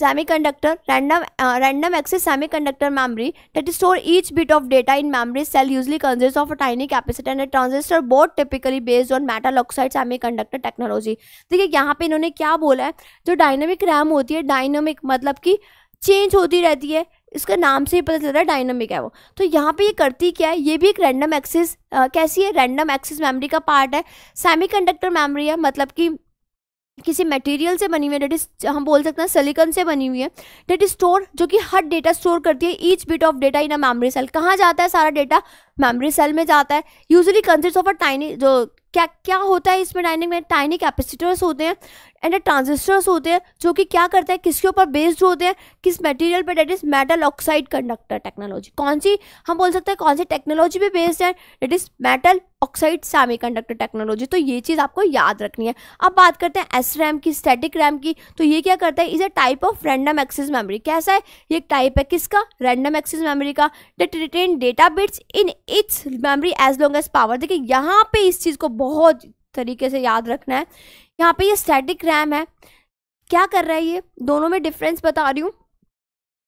semiconductor random uh, random access semiconductor memory that store each bit of data in memory cell usually consists of a tiny capacitor and a transistor both typically based on metal oxide semiconductor technology देखिए यहाँ पे इन्होंने क्या बोला है जो dynamic RAM होती है डायनामिक मतलब कि चेंज होती रहती है इसका नाम से ही पता चल रहा है डायनामिक है वो तो यहाँ पे ये करती क्या है ये भी एक रैंडम एक्सेस कैसी है रैंडम एक्सेस मेमोरी का पार्ट है सेमीकंडक्टर मेमोरी है मतलब कि किसी मटेरियल से बनी हुई है डेट इज हम बोल सकते हैं सिलिकॉन से बनी हुई है डेट इज स्टोर जो कि हर डेटा स्टोर करती है each bit of data in a memory cell कहाँ जाता है सारा डेटा मेमोरी सेल में जाता है usually consist of a tiny जो क्या क्या होता है इसमें टाइनिंग में टाइनी कैपेसिटर्स होते हैं एंड ट्रांजिस्टर्स होते हैं जो कि क्या करते हैं किसके ऊपर बेस्ड होते हैं किस मटेरियल पे that is metal oxide conductor technology कौन सी हम बोल सकते हैं कौन सी टेक्नोलॉजी पे बेस्ड है that is metal oxide semiconductor technology तो ये चीज़ आपको याद रखनी है अब बात करते हैं एस रैम की स्टेटिक रैम की तो ये क्या करता है is a type of random access memory कैसा है ये एक टाइप है किसका रैंडम एक्सेस मेमोरी का that retain data bits in its memory as long as power देखिए यहाँ पे इस चीज़ को बहुत तरीके से याद रखना है यहाँ पे ये स्टैटिक रैम है क्या कर रहा है ये दोनों में डिफरेंस बता रही हूँ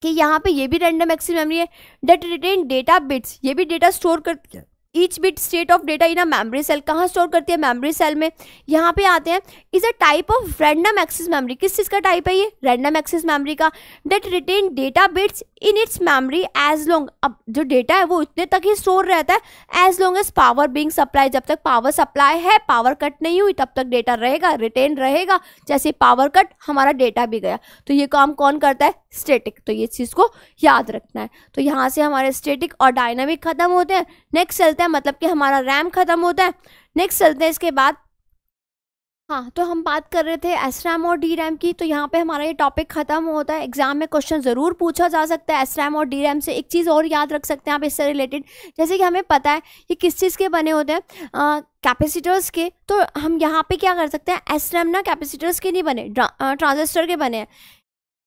कि यहाँ पे ये भी रैंडम एक्सेस मेमोरी है डेट रिटेन डेटा बिट्स ये भी डेटा स्टोर करती है each bit state of data in a memory cell कहाँ स्टोर करती है मेमोरी सेल में यहाँ पे आते हैं is a type of random access memory किस चीज़ का टाइप है ये रैंडम एक्सेस मेमोरी का that retain data bits in its memory as long अब जो डेटा है वो इतने तक ही स्टोर रहता है as long as power being supply जब तक पावर सप्लाई है पावर कट नहीं हुई तब तक डेटा रहेगा रिटेन रहेगा जैसे पावर कट हमारा डेटा भी गया तो ये काम कौन करता है स्टेटिक तो ये चीज़ को याद रखना है तो यहाँ से हमारे स्टेटिक और डायनामिक खत्म होते हैं नेक्स्ट सेल चलते हैं मतलब कि हमारा रैम ख़त्म होता है नेक्स्ट चलते हैं इसके बाद हाँ तो हम बात कर रहे थे एस रैम और डी रैम की तो यहाँ पे हमारा ये टॉपिक ख़त्म होता है एग्जाम में क्वेश्चन ज़रूर पूछा जा सकता है एस रैम और डी रैम से एक चीज़ और याद रख सकते हैं आप इससे रिलेटेड जैसे कि हमें पता है ये किस चीज़ के बने होते हैं कैपेसिटर्स के तो हम यहाँ पे क्या कर सकते हैं एस रैम ना कैपेसिटर्स के नहीं बने ट्रांजिस्टर के बने हैं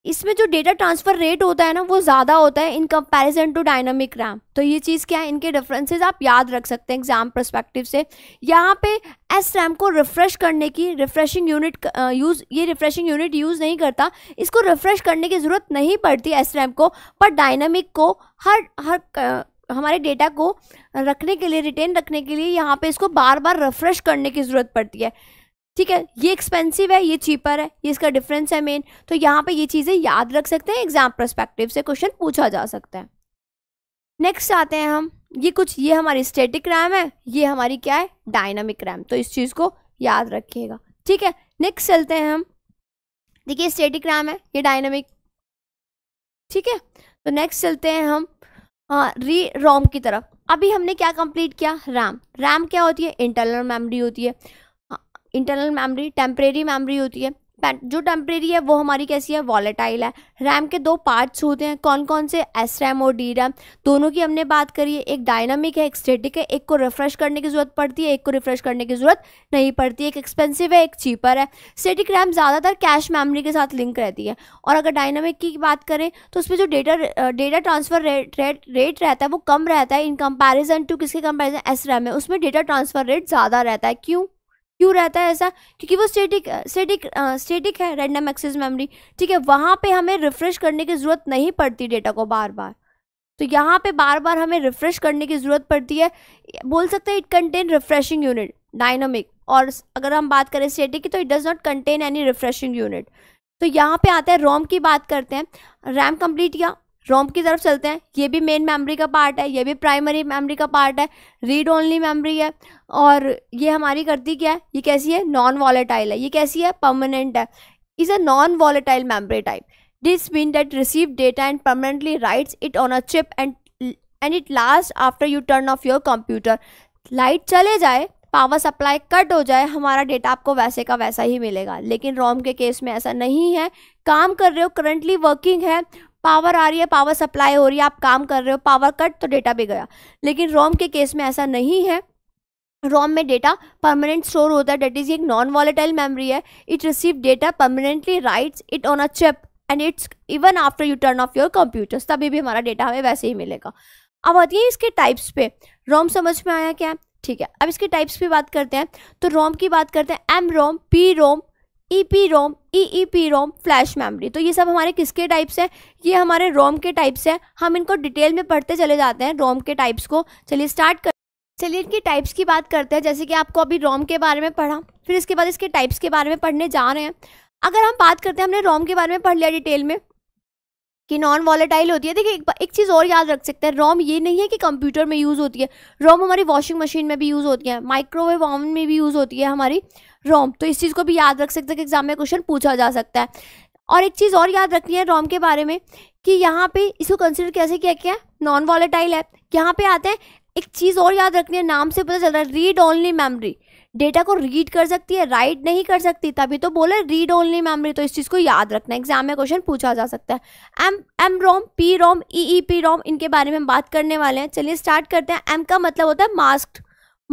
इसमें जो डेटा ट्रांसफर रेट होता है ना वो ज़्यादा होता है in comparison to dynamic RAM तो ये चीज़ क्या है इनके डिफरेंसेस आप याद रख सकते हैं एग्जाम परस्पेक्टिव से यहाँ पे एस रैम को रिफ़्रेश करने की रिफ़्रेशिंग यूनिट यूज़ ये रिफ़्रेशिंग यूनिट यूज़ नहीं करता इसको रिफ़्रेश करने की ज़रूरत नहीं पड़ती एस रैम को पर डायनामिक को हर हर हमारे डेटा को रखने के लिए रिटेन रखने के लिए यहाँ पे इसको बार बार रिफ़्रेश करने की ज़रूरत पड़ती है ठीक है ये एक्सपेंसिव है ये चीपर है ये इसका डिफरेंस है मेन तो यहाँ पे ये चीज़ें याद रख सकते हैं एग्जाम परस्पेक्टिव से क्वेश्चन पूछा जा सकता है नेक्स्ट आते हैं हम ये कुछ ये हमारी स्टेटिक रैम है ये हमारी क्या है डायनामिक रैम तो इस चीज़ को याद रखिएगा ठीक है नेक्स्ट चलते हैं हम देखिए स्टेटिक रैम है ये डायनामिक ठीक है तो नेक्स्ट चलते हैं हम आ, री रोम की तरफ अभी हमने क्या कंप्लीट किया रैम रैम क्या होती है इंटरनल मेमोरी होती है इंटरनल मेमोरी टेम्परेरी मेमोरी होती है जो टेम्परेरी है वो हमारी कैसी है वॉलेटाइल है रैम के दो पार्ट्स होते हैं कौन कौन से एस रैम और डी रैम दोनों की हमने बात करी है एक डायनामिक है एक स्टेटिक है एक को रिफ्रेश करने की ज़रूरत पड़ती है एक को रिफ्रेश करने की ज़रूरत नहीं पड़ती एक एक्सपेंसिव है एक चीपर है स्टेटिक रैम ज़्यादातर कैश मेमरी के साथ लिंक रहती है और अगर डायनामिक की बात करें तो उसमें जो data data transfer rate rate rate रहता है वो कम रहता है इन कंपेरिजन टू किसके कंपेरिजन एस रैम है उसमें डेटा ट्रांसफ़र रेट ज़्यादा रहता है क्यों क्यों रहता है ऐसा क्योंकि वो स्टेटिक स्टेटिक स्टेटिक है रैंडम एक्सेस मेमोरी ठीक है वहाँ पे हमें रिफ्रेश करने की ज़रूरत नहीं पड़ती डेटा को बार बार तो यहाँ पे बार बार हमें रिफ्रेश करने की ज़रूरत पड़ती है बोल सकते हैं it contain refreshing unit dynamic और अगर हम बात करें स्टेटिक की तो it does not contain any refreshing unit तो यहाँ पे आते हैं रोम की बात करते हैं रैम कंप्लीट किया रोम की तरफ चलते हैं ये भी मेन मेमोरी का पार्ट है ये भी प्राइमरी मेमोरी का पार्ट है रीड ओनली मेमोरी है और ये हमारी करती क्या है ये कैसी है नॉन वॉलेटाइल है ये कैसी है परमानेंट है is a non volatile memory type this mean that receive data and permanently writes it on a chip and and it last after you turn off your computer light चले जाए power supply cut हो जाए हमारा data आपको वैसे का वैसा ही मिलेगा लेकिन रोम के केस में ऐसा नहीं है काम कर रहे हो करंटली वर्किंग है पावर आ रही है पावर सप्लाई हो रही है आप काम कर रहे हो पावर कट तो डेटा भी गया लेकिन रोम के केस में ऐसा नहीं है रोम में डेटा परमानेंट स्टोर होता है डेट इज़ एक नॉन वॉलेटाइल मेमोरी है it receive data permanently writes it on a chip and it's even after you turn off your computers तभी भी हमारा डेटा हमें वैसे ही मिलेगा अब आती है इसके टाइप्स पे रोम समझ में आया क्या ठीक है अब इसके टाइप्स पे बात करते हैं तो रोम की बात करते हैं M ROM P ROM E P ROM E E P ROM flash memory तो ये सब हमारे किसके टाइप्स हैं ये हमारे रोम के टाइप्स हैं हम इनको डिटेल में पढ़ते चले जाते हैं रोम के टाइप्स को चलिए स्टार्ट कर चलिए इनकी टाइप्स की बात करते हैं जैसे कि आपको अभी रोम के बारे में पढ़ा फिर इसके बाद इसके टाइप्स के बारे में पढ़ने जा रहे हैं अगर हम बात करते हैं हमने रोम के बारे में पढ़ लिया डिटेल में कि नॉन वॉलेटाइल होती है देखिए एक, एक चीज़ और याद रख सकते हैं रोम ये नहीं है कि कंप्यूटर में यूज़ होती है रोम हमारी वॉशिंग मशीन में भी यूज़ होती है माइक्रोवेव ओवन में भी यूज़ होती है हमारी रोम तो इस चीज़ को भी याद रख सकते हैं कि एग्जाम में क्वेश्चन पूछा जा सकता है और एक चीज़ और याद रखनी है रोम के बारे में कि यहाँ पे इसको कंसिडर कैसे किया है नॉन वॉलेटाइल है यहाँ पे आते हैं एक चीज़ और याद रखनी है नाम से पता चल रहा है रीड ओनली मेमरी डेटा को रीड कर सकती है राइट नहीं कर सकती तभी तो बोले रीड ओनली मेमोरी तो इस चीज़ को याद रखना एग्जाम में क्वेश्चन पूछा जा सकता है M M ROM P ROM E E P ROM इनके बारे में हम बात करने वाले हैं चलिए स्टार्ट करते हैं एम का मतलब होता है masked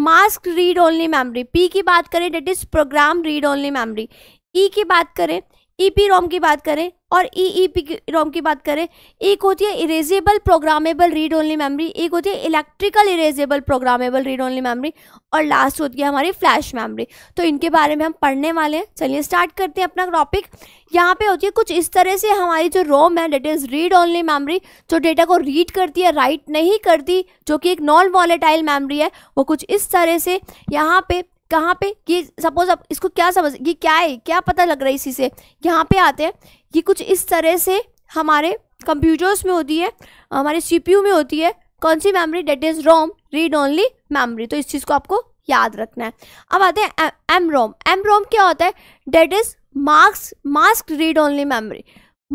mask read only memory P की बात करें that is program read only memory E की बात करें ई पी रोम की बात करें और ई पी रोम की बात करें एक होती है erasable programmable read only memory एक होती है electrical erasable programmable read only memory और लास्ट होती है हमारी फ्लैश मेमोरी तो इनके बारे में हम पढ़ने वाले हैं चलिए स्टार्ट करते हैं अपना टॉपिक यहाँ पे होती है कुछ इस तरह से हमारी जो रोम है that is read only memory जो डेटा को रीड करती है राइट नहीं करती जो कि एक नॉन वॉलेटाइल मेमरी है वो कुछ इस तरह से यहाँ पर कहाँ पे ये सपोज आप इसको क्या समझ ये क्या है क्या पता लग रहा है इसी से यहाँ पे आते हैं ये कुछ इस तरह से हमारे कंप्यूटर्स में होती है हमारे सी में होती है कौन सी memory that is ROM read only memory तो इस चीज़ को आपको याद रखना है अब आते हैं एम रोम एम रोम क्या होता है that is marks mask read only memory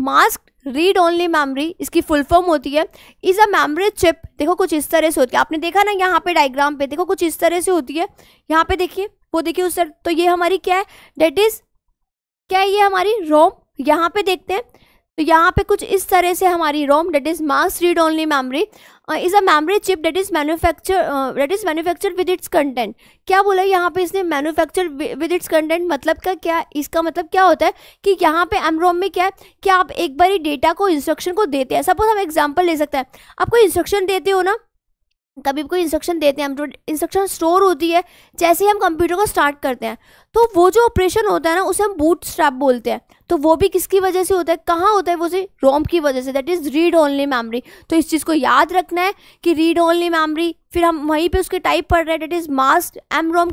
mask read only memory इसकी फुल फॉर्म होती है इज़ अ मेमोरी चिप देखो कुछ इस तरह से होती है आपने देखा ना यहाँ पे डायग्राम पे देखो कुछ इस तरह से होती है यहाँ पे देखिए वो देखिए उस तरह तो ये हमारी क्या है डेट इज़ क्या है ये हमारी रोम यहाँ पे देखते हैं तो यहाँ पे कुछ इस तरह से हमारी ROM that is mass read only memory is a memory chip that is is that is manufacture with its content क्या बोला यहाँ पे इसने मैनुफैक्चर विद इट्स कंटेंट मतलब का क्या इसका मतलब क्या होता है कि यहाँ पे एम में क्या है कि आप एक बार ही डेटा को इंस्ट्रक्शन को देते हैं सपोज हम एग्जाम्पल ले सकते हैं आप कोई इंस्ट्रक्शन देते हो ना कभी कोई इंस्ट्रक्शन देते हैं हम जो इंस्ट्रक्शन स्टोर होती है जैसे ही हम कंप्यूटर को स्टार्ट करते हैं तो वो जो ऑपरेशन होता है ना उसे हम बूट स्ट्रैप बोलते हैं तो वो भी किसकी वजह से होता है कहाँ होता है वो से रोम की वजह से that is read only memory तो इस चीज़ को याद रखना है कि रीड ओनली मेमरी फिर हम वहीं पे उसके टाइप पढ़ रहे हैं that is mast M ROM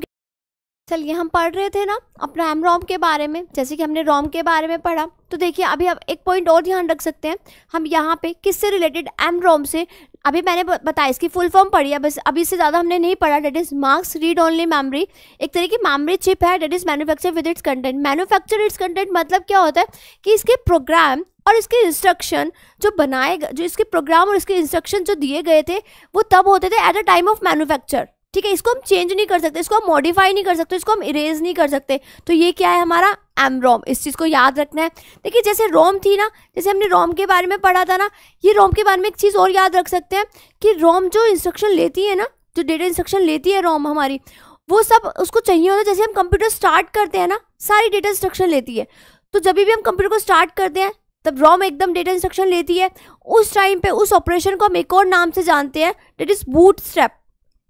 चलिए हम पढ़ रहे थे ना अपना एम रोम के बारे में जैसे कि हमने रोम के बारे में पढ़ा तो देखिए अभी आप एक पॉइंट और ध्यान रख सकते हैं हम यहाँ पे किससे रिलेटेड एम रोम से अभी मैंने बताया इसकी फुल फॉर्म पढ़ी है बस अभी इससे ज़्यादा हमने नहीं पढ़ा that is marks read only memory एक तरह की मेमरी चिप है that is manufacture with its content manufacture its content मतलब क्या होता है कि इसके प्रोग्राम और इसके इंस्ट्रक्शन जो बनाए जो इसके प्रोग्राम और इसके इंस्ट्रक्शन जो दिए गए थे वो तब होते थे at a time of manufacture ठीक है इसको हम चेंज नहीं कर सकते इसको हम मॉडिफाई नहीं कर सकते इसको हम इरेज नहीं कर सकते तो ये क्या है हमारा एम रोम इस चीज़ को याद रखना है देखिए जैसे रोम थी ना जैसे हमने रोम के बारे में पढ़ा था ना ये रोम के बारे में एक चीज़ और याद रख सकते हैं कि रोम जो इंस्ट्रक्शन लेती है ना जो डेटा इंस्ट्रक्शन लेती है रोम हमारी वो सब उसको चाहिए होता है जैसे हम कंप्यूटर स्टार्ट करते हैं ना सारी डेटा इंस्ट्रक्शन लेती है तो जब भी हम कंप्यूटर को स्टार्ट करते हैं तब रोम एकदम डेटा इंस्ट्रक्शन लेती है उस टाइम पे उस ऑपरेशन को हम एक और नाम से जानते हैं डेट इज़ बूट स्टेप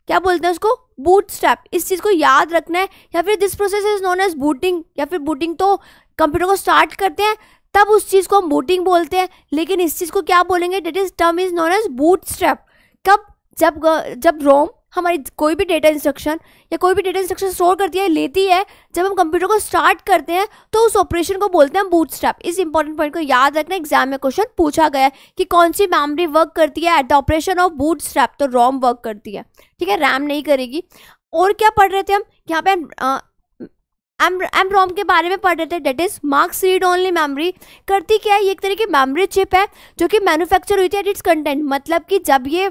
क्या बोलते हैं उसको बूट स्टेप इस चीज़ को याद रखना है या फिर this process is known as booting या फिर बूटिंग तो कंप्यूटर को स्टार्ट करते हैं तब उस चीज़ को हम बूटिंग बोलते हैं लेकिन इस चीज़ को क्या बोलेंगे that is term is known as boot step कब जब जब रोम हमारी कोई भी डेटा इंस्ट्रक्शन या कोई भी डेटा इंस्ट्रक्शन स्टोर करती है लेती है जब हम कंप्यूटर को स्टार्ट करते हैं तो उस ऑपरेशन को बोलते हैं बूट स्टेप इस इंपॉर्टेंट पॉइंट को याद रखना एग्जाम में क्वेश्चन पूछा गया है कि कौन सी मेमोरी वर्क करती है at the operation of boot step तो रॉम वर्क करती है ठीक है रैम नहीं करेगी और क्या पढ़ रहे थे हम यहाँ पे एम एम रोम के बारे में पढ़ रहे थे that is marks read only memory करती क्या है ये एक तरह की मेमोरी चिप है जो कि मैन्युफैक्चर हुई थी एट इट्स कंटेंट मतलब कि जब ये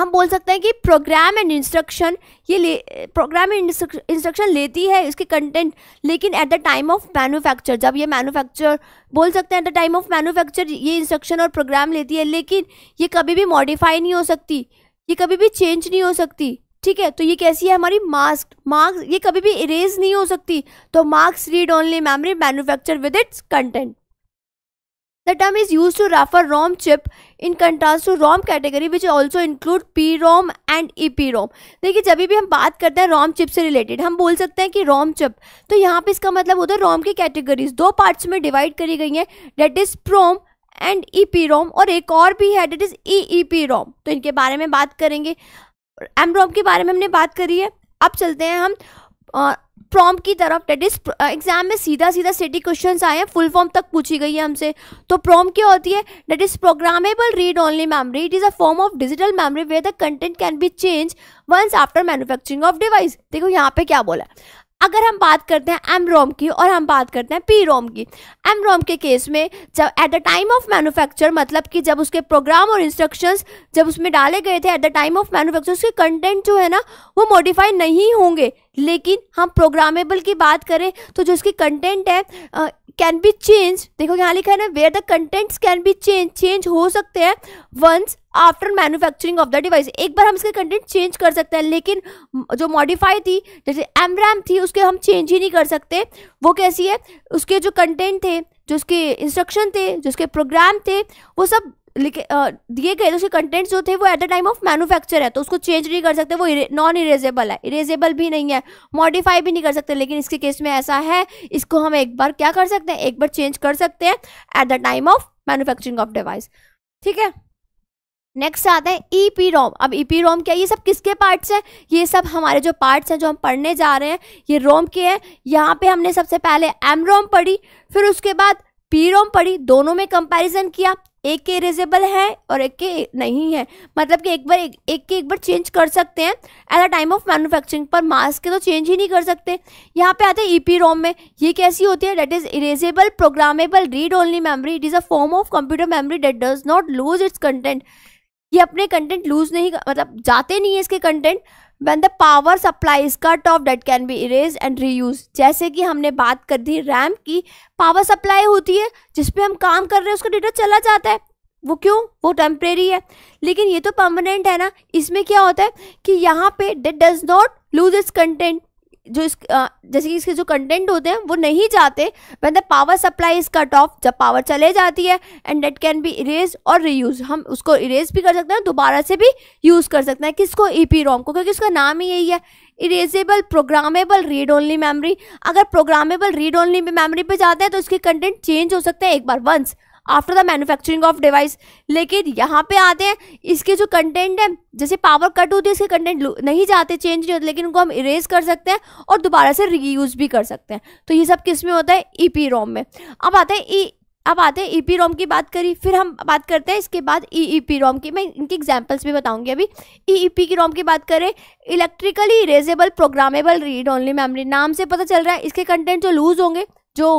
हम बोल सकते हैं कि प्रोग्राम एंड इंस्ट्रक्शन ये ले प्रोग्राम एंड इंस्ट्रक्शन लेती है इसके कंटेंट लेकिन at the time of manufacture जब ये मैन्युफैक्चर बोल सकते हैं at the time of manufacture ये इंस्ट्रक्शन और प्रोग्राम लेती है लेकिन ये कभी भी मॉडिफाई नहीं हो सकती ये कभी भी चेंज नहीं हो सकती ठीक है तो ये कैसी है हमारी मार्क्स मार्क्स ये कभी भी इरेज नहीं हो सकती तो marks read only memory manufacture with its content The term is used to refer ROM chip in contrast to ROM category which also include PROM and EPROM. देखिए जब भी हम बात करते हैं ROM चिप से रिलेटेड हम बोल सकते हैं कि ROM चिप तो यहाँ पे इसका मतलब होता है ROM की कैटेगरीज दो पार्ट्स में डिवाइड करी गई हैं that is PROM and E और एक और भी है डेट इज़ ई ई तो इनके बारे में बात करेंगे एम के बारे में हमने बात करी है अब चलते हैं हम प्रॉम की तरफ डेट इज एग्जाम में सीधा सीधा सिटी क्वेश्चन आए हैं फुल फॉर्म तक पूछी गई है हमसे तो प्रॉम क्या होती है that is programmable read only memory it is a form of digital memory where the content can be change once after manufacturing of device देखो यहाँ पे क्या बोला है अगर हम बात करते हैं एम रोम की और हम बात करते हैं पी रोम की एम रोम के केस में जब at the time of manufacture मतलब कि जब उसके प्रोग्राम और इंस्ट्रक्शंस जब उसमें डाले गए थे at the time of manufacture उसके कंटेंट जो है ना वो मॉडिफाई नहीं होंगे लेकिन हम प्रोग्रामेबल की बात करें तो जो उसकी कंटेंट है कैन बी चेंज देखो यहाँ लिखा है ना where the contents can be change change हो सकते हैं once after manufacturing of the device एक बार हम इसके कंटेंट चेंज कर सकते हैं लेकिन जो मॉडिफाई थी जैसे एम रैम थी उसके हम चेंज ही नहीं कर सकते वो कैसी है उसके जो कंटेंट थे जो उसके इंस्ट्रक्शन थे जो उसके प्रोग्राम थे वो सब लिखे दिए गए उसके कंटेंट्स जो थे वो at the time of manufacture है तो उसको चेंज नहीं कर सकते वो नॉन इरेजेबल है इरेजेबल भी नहीं है मॉडिफाई भी नहीं कर सकते लेकिन इसके केस में ऐसा है इसको हम एक बार क्या कर सकते हैं एक बार चेंज कर सकते हैं at the time of manufacturing of device ठीक है नेक्स्ट आता है ई पी रोम अब ई पी रोम क्या ये सब किसके पार्ट्स हैं ये सब हमारे जो पार्ट्स हैं जो हम पढ़ने जा रहे हैं ये रोम के हैं यहाँ पे हमने सबसे पहले एम रोम पढ़ी फिर उसके बाद पी रोम पढ़ी दोनों में कंपैरिजन किया एक के इरेजेबल है और एक के नहीं है मतलब कि एक बार एक, एक के एक बार चेंज कर सकते हैं at the time of manufacturing पर मास के तो चेंज ही नहीं कर सकते यहाँ पे आते हैं पी e रोम में ये कैसी होती है that is erasable programmable read only memory it is a form of computer memory that does not lose its content ये अपने कंटेंट लूज नहीं मतलब जाते नहीं है इसके content when the power supply is cut off that can be erase and reuse जैसे कि हमने बात कर दी रैम की पावर सप्लाई होती है जिसपे हम काम कर रहे हैं उसका डेटा चला जाता है वो क्यों वो टेम्प्रेरी है लेकिन ये तो परमानेंट है ना इसमें क्या होता है कि यहाँ पे that does not lose its content जो इस जैसे कि इसके जो कंटेंट होते हैं वो नहीं जाते when the power supply is cut off जब पावर चले जाती है and that can be erase और रीयूज हम उसको इरेज भी कर सकते हैं दोबारा से भी यूज़ कर सकते हैं किसको ई पी रोम को क्योंकि उसका नाम ही यही है erasable programmable read only memory अगर प्रोग्रामेबल रीड ओनली मेमरी पे जाते हैं तो इसके कंटेंट चेंज हो सकते हैं एक बार once after the manufacturing of device लेकिन यहाँ पे आते हैं इसके जो कंटेंट है जैसे पावर कट होती है इसके कंटेंट नहीं जाते चेंज नहीं होते लेकिन उनको हम इरेज कर सकते हैं और दोबारा से रीयूज भी कर सकते हैं तो ये सब किस में होता है ई पी रोम में अब आते हैं ई e- अब आते हैं ई पी रोम की बात करी फिर हम बात करते हैं इसके बाद ई ई पी रोम की मैं इनकी एग्जाम्पल्स भी बताऊँगी अभी ई ई पी की रोम की बात करें electrically erasable programmable read only memory नाम से पता चल रहा है इसके कंटेंट जो लूज होंगे जो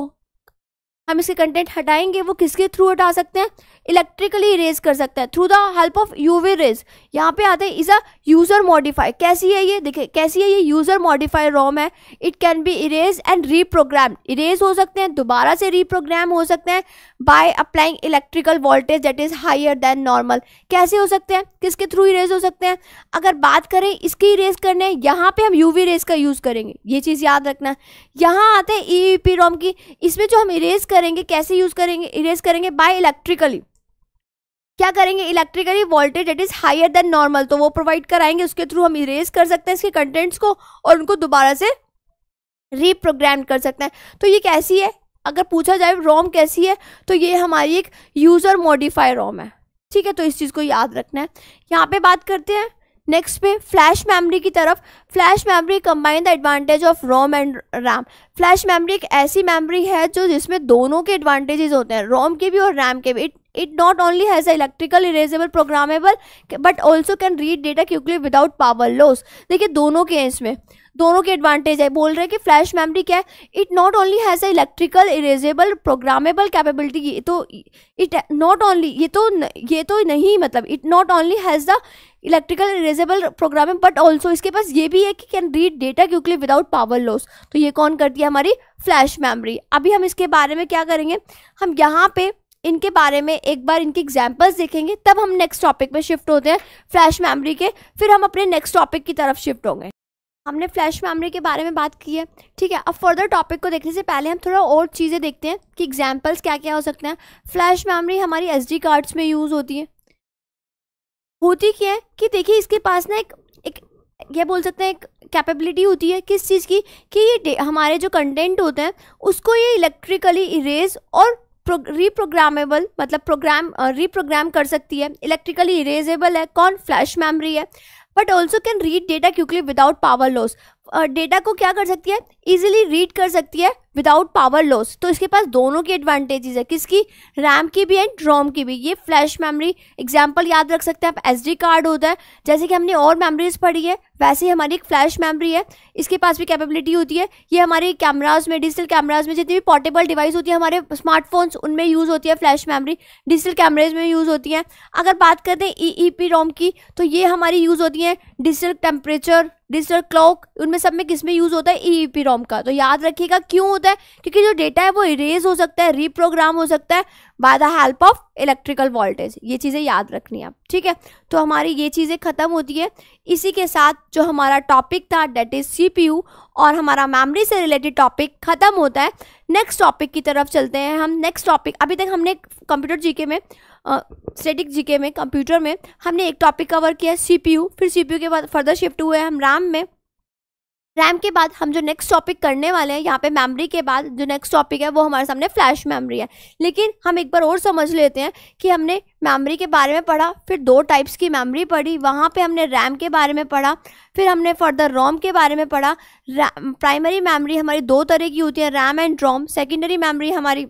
हम इसके कंटेंट हटाएंगे वो किसके थ्रू हटा सकते हैं इलेक्ट्रिकली इरेज कर सकते हैं through the help of UV rays यहाँ पे आते हैं इज़ अ यूज़र मॉडिफाई कैसी है ये देखिए कैसी है ये यूज़र मॉडिफाई रोम है it can be erase and reprogram erase हो सकते हैं दोबारा से रीप्रोग्राम हो सकते हैं by applying electrical voltage that is higher than normal कैसे हो सकते हैं किसके थ्रू इरेज हो सकते हैं अगर बात करें इसकी इरेज करने यहाँ पर हम यू वी रेज का यूज़ करेंगे ये चीज़ याद रखना यहाँ आते हैं ई पी रोम की इसमें जो हम इरेज करेंगे कैसे यूज़ करेंगे इरेज करेंगे बाय इलेक्ट्रिकली क्या करेंगे electrically voltage it is higher than normal तो वो प्रोवाइड कराएंगे उसके थ्रू हम इरेज कर सकते हैं इसके कंटेंट्स को और उनको दोबारा से रीप्रोग्राम कर सकते हैं तो ये कैसी है अगर पूछा जाए रोम कैसी है तो ये हमारी एक यूज़र मॉडिफाई रोम है ठीक है तो इस चीज़ को याद रखना है यहाँ पे बात करते हैं नेक्स्ट पे फ्लैश मेमोरी की तरफ flash memory combine the advantage of ROM and RAM flash memory एक ऐसी मेमोरी है जो जिसमें दोनों के एडवांटेजेस होते हैं रोम के भी और रैम के भी it not only has a electrical erasable programmable but also can read data quickly without power loss देखिए दोनों के हैं इसमें दोनों के एडवांटेज है बोल रहे हैं कि फ्लैश मेमोरी क्या है it not only has electrical erasable programmable capability ये तो इट नॉट ओनली ये तो ये तो नहीं मतलब it not only has the electrical erasable program but also इसके पास ये भी है कि can read data quickly without power loss तो ये कौन करती है हमारी फ्लैश मेमोरी अभी हम इसके बारे में क्या करेंगे हम यहाँ पे इनके बारे में एक बार इनकी एग्जाम्पल्स देखेंगे तब हम नेक्स्ट टॉपिक में शिफ्ट होते हैं फ्लैश मेमोरी के फिर हम अपने नेक्स्ट टॉपिक की तरफ शिफ्ट होंगे हमने फ्लैश मेमोरी के बारे में बात की है ठीक है अब फर्दर टॉपिक को देखने से पहले हम थोड़ा और चीज़ें देखते हैं कि एग्जाम्पल्स क्या क्या हो सकते हैं फ्लैश मेमोरी हमारी एस कार्ड्स में यूज़ होती है होती क्या है कि देखिए इसके पास ना एक एक ये बोल सकते हैं एक कैपेबिलिटी होती है किस चीज़ की कि ये हमारे जो कंटेंट होते हैं उसको ये इलेक्ट्रिकली इरेज और रीप्रोग्रामेबल मतलब प्रोग्राम रीप्रोग्राम कर सकती है इलेक्ट्रिकली इरेजेबल है कौन फ्लैश मेमोरी है but also can read data quickly without power loss data को क्या कर सकती है इजिली रीड कर सकती है विदाउट पावर लॉस तो इसके पास दोनों की एडवांटेजेस है किसकी रैम की भी एंड रोम की भी ये फ्लैश मेमोरी एग्जांपल याद रख सकते हैं आप एसडी कार्ड होता है जैसे कि हमने और मेमोरीज पढ़ी है वैसे ही हमारी एक फ्लैश मेमोरी है इसके पास भी कैपेबिलिटी होती है ये हमारे कैमराज में डिजिटल कैमराज में जितनी भी पोर्टेबल डिवाइस होती है हमारे स्मार्टफोन्स उनमें यूज़ होती है फ्लैश मेमोरी डिजिटल कैमरेज में यूज़ होती हैं अगर बात करते हैं ई ई पी रोम की तो ये हमारी यूज़ होती हैं डिजिटल टेम्परेचर डिजिटल क्लॉक उनमें सब में किस में यूज़ होता है ई ई पी रोम रोम का तो याद रखिएगा क्यों होता है क्योंकि जो डेटा है वो इरेज हो सकता है रीप्रोग्राम हो सकता है by the help of electrical voltage ये चीज़ें याद रखनी है आप ठीक है तो हमारी ये चीज़ें ख़त्म होती है इसी के साथ जो हमारा टॉपिक था डेट इज़ सी और हमारा मेमरी से रिलेटेड टॉपिक ख़त्म होता है नेक्स्ट टॉपिक की तरफ चलते हैं हम नेक्स्ट टॉपिक अभी तक हमने कंप्यूटर जीके में स्टेटिक uh, जीके में कंप्यूटर में हमने एक टॉपिक कवर किया सीपीयू फिर सीपीयू के बाद फर्दर शिफ्ट हुए हम रैम में रैम के बाद हम जो नेक्स्ट टॉपिक करने वाले हैं यहाँ पे मेमोरी के बाद जो नेक्स्ट टॉपिक है वो हमारे सामने फ्लैश मेमोरी है लेकिन हम एक बार और समझ लेते हैं कि हमने मेमोरी के बारे में पढ़ा फिर दो टाइप्स की मेमोरी पढ़ी वहाँ पे हमने रैम के बारे में पढ़ा फिर हमने फर्दर रोम के बारे में पढ़ा प्राइमरी मेमरी हमारी दो तरह की होती है RAM and ROM secondary memory हमारी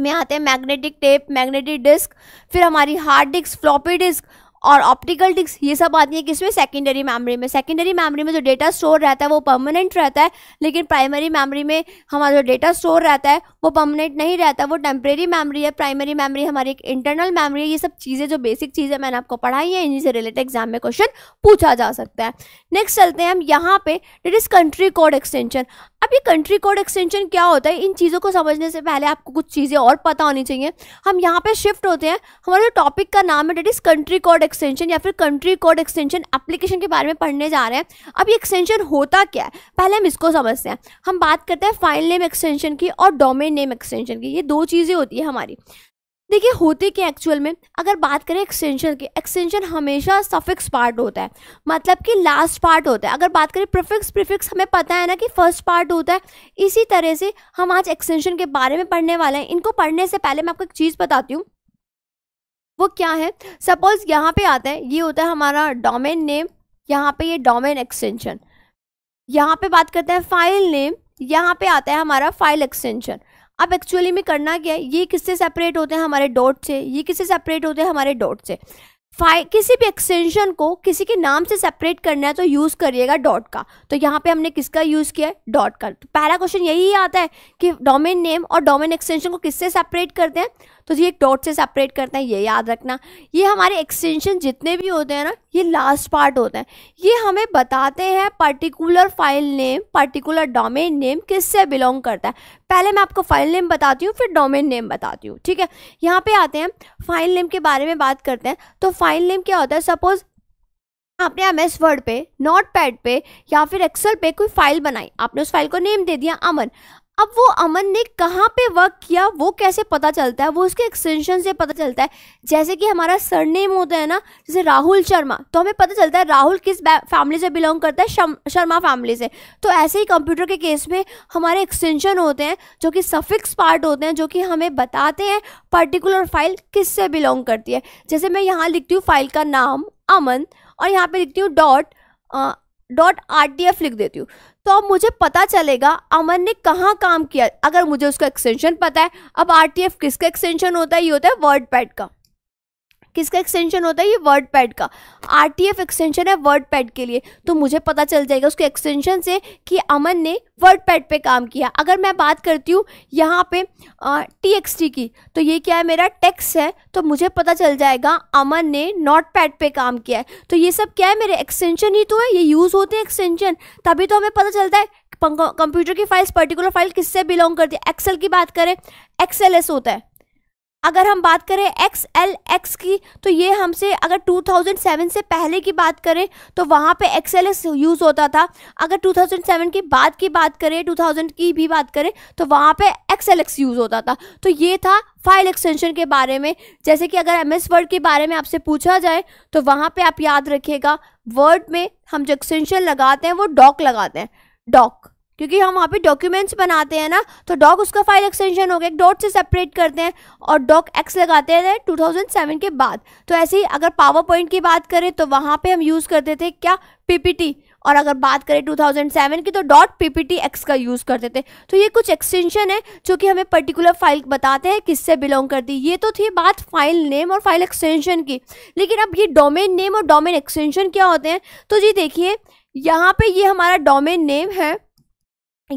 में आते हैं मैग्नेटिक टेप मैग्नेटिक डिस्क फिर हमारी हार्ड डिस्क फ्लॉपी डिस्क और ऑप्टिकल डिस्क ये सब आती है किसमें सेकेंडरी मेमोरी में सेकेंडरी मेमोरी में जो डेटा स्टोर रहता है वो परमानेंट रहता है लेकिन प्राइमरी मेमोरी में हमारा जो डेटा स्टोर रहता है वो परमानेंट नहीं रहता वो टेम्प्रेरी मेमोरी है प्राइमरी मेमोरी हमारी एक इंटरनल मेमोरी है ये सब चीज़ें जो बेसिक चीज़ें मैंने आपको पढ़ाई है इन्हीं से रिलेटेड एग्जाम में क्वेश्चन पूछा जा सकता है नेक्स्ट चलते हैं हम यहाँ पे that is country code extension अब ये कंट्री कोड एक्सटेंशन क्या होता है इन चीज़ों को समझने से पहले आपको कुछ चीज़ें और पता होनी चाहिए हम यहाँ पे शिफ्ट होते हैं हमारा जो टॉपिक का नाम है that is country code extension या फिर कंट्री कोड एक्सटेंशन एप्लीकेशन के बारे में पढ़ने जा रहे हैं अब ये एक्सटेंशन होता क्या है पहले हम इसको समझते हैं हम बात करते हैं फाइल नेम एक्सटेंशन की और डोमेन नेम एक्सटेंशन की ये दो चीज़ें होती है हमारी देखिए होते क्या एक्चुअल में अगर बात करें एक्सटेंशन की एक्सटेंशन हमेशा सफिक्स पार्ट होता है मतलब कि लास्ट पार्ट होता है अगर बात करें प्रिफिक्स प्रिफिक्स हमें पता है ना कि फर्स्ट पार्ट होता है इसी तरह से हम आज एक्सटेंशन के बारे में पढ़ने वाले हैं इनको पढ़ने से पहले मैं आपको एक चीज़ बताती हूँ वो क्या है सपोज यहाँ पे आता है ये होता है हमारा डोमेन नेम यहाँ पे ये डोमेन एक्सटेंशन यहाँ पे बात करते हैं फाइल नेम यहाँ पे आता है हमारा फाइल एक्सटेंशन अब एक्चुअली में करना क्या है ये किससे सेपरेट होते हैं हमारे डॉट से ये किससे सेपरेट होते हैं हमारे डॉट से फाइल किसी भी एक्सटेंशन को किसी के नाम से सेपरेट करना है तो यूज़ करिएगा डॉट का तो यहाँ पे हमने किसका यूज़ किया है डॉट का तो पहला क्वेश्चन यही आता है कि डोमेन नेम और डोमेन एक्सटेंशन को किससे सेपरेट करते हैं तो ये डॉट से सेपरेट करते हैं ये याद रखना ये हमारे एक्सटेंशन जितने भी होते हैं ना ये लास्ट पार्ट होते हैं ये हमें बताते हैं particular file name particular domain name किससे बिलोंग करता है पहले मैं आपको फाइल नेम बताती हूँ फिर डोमेन नेम बताती हूँ ठीक है यहाँ पे आते हैं फाइल नेम के बारे में बात करते हैं तो फाइल नेम क्या होता है सपोज आपने एम एस वर्ड पे नोट पैड पे या फिर एक्सेल पे कोई फाइल बनाई आपने उस फाइल को नेम दे दिया अमन अब वो अमन ने कहाँ पे वर्क किया वो कैसे पता चलता है वो उसके एक्सटेंशन से पता चलता है जैसे कि हमारा सरनेम होता है ना जैसे राहुल शर्मा तो हमें पता चलता है राहुल किस फैमिली से बिलोंग करता है शर्मा फैमिली से तो ऐसे ही कंप्यूटर के केस में हमारे एक्सटेंशन होते हैं जो कि सफिक्स पार्ट होते हैं जो कि हमें बताते हैं पर्टिकुलर फाइल किस से बिलोंग करती है जैसे मैं यहाँ लिखती हूँ फाइल का नाम अमन और यहाँ पर लिखती हूँ dot dot R T F लिख देती हूँ तो अब मुझे पता चलेगा अमन ने कहाँ काम किया अगर मुझे उसका एक्सटेंशन पता है अब आर टी एफ किसका एक्सटेंशन होता है ये होता है वर्ड पैड का किसका एक्सटेंशन होता है ये वर्ड पैड का आर एक्सटेंशन है वर्ड पैड के लिए तो मुझे पता चल जाएगा उसके एक्सटेंशन से कि अमन ने वर्ड पैड पर काम किया अगर मैं बात करती हूँ यहाँ पे टी एक्स टी की तो ये क्या है मेरा टेक्स है तो मुझे पता चल जाएगा अमन ने नॉट पैड पर काम किया है तो ये सब क्या है मेरे एक्सटेंशन ही तो है ये यूज़ होते हैं एक्सटेंशन तभी तो हमें पता चलता है कंप्यूटर की फाइल्स पर्टिकुलर फाइल किससे बिलोंग करती है एक्सेल की बात करें एक्सेल एस होता है अगर हम बात करें एक्स एल एक्स की तो ये हमसे अगर 2007 से पहले की बात करें तो वहाँ पे एक्स एल एक्स यूज़ होता था अगर 2007 के बाद की बात करें 2000 की भी बात करें तो वहाँ पे एक्स एल एक्स यूज़ होता था तो ये था फाइल एक्सटेंशन के बारे में जैसे कि अगर एम एस वर्ड के बारे में आपसे पूछा जाए तो वहाँ पर आप याद रखिएगा वर्ड में हम जो एक्सटेंशन लगाते हैं वो डॉक लगाते हैं डॉक क्योंकि हम वहाँ पे डॉक्यूमेंट्स बनाते हैं ना तो डॉक उसका फाइल एक्सटेंशन हो गया एक डॉट से सेपरेट करते हैं और डॉक एक्स लगाते हैं 2007 के बाद तो ऐसे ही अगर पावर पॉइंट की बात करें तो वहाँ पे हम यूज़ करते थे क्या पीपीटी और अगर बात करें 2007 की तो डॉट पी एक्स का यूज़ करते थे तो ये कुछ एक्सटेंशन है जो कि हमें पर्टिकुलर फाइल बताते हैं किससे बिलोंग करती ये तो थी बात फाइल नेम और फाइल एक्सटेंशन की लेकिन अब ये डोमेन नेम और डोमेन एक्सटेंशन क्या होते हैं तो जी देखिए यहाँ पर ये हमारा डोमेन नेम है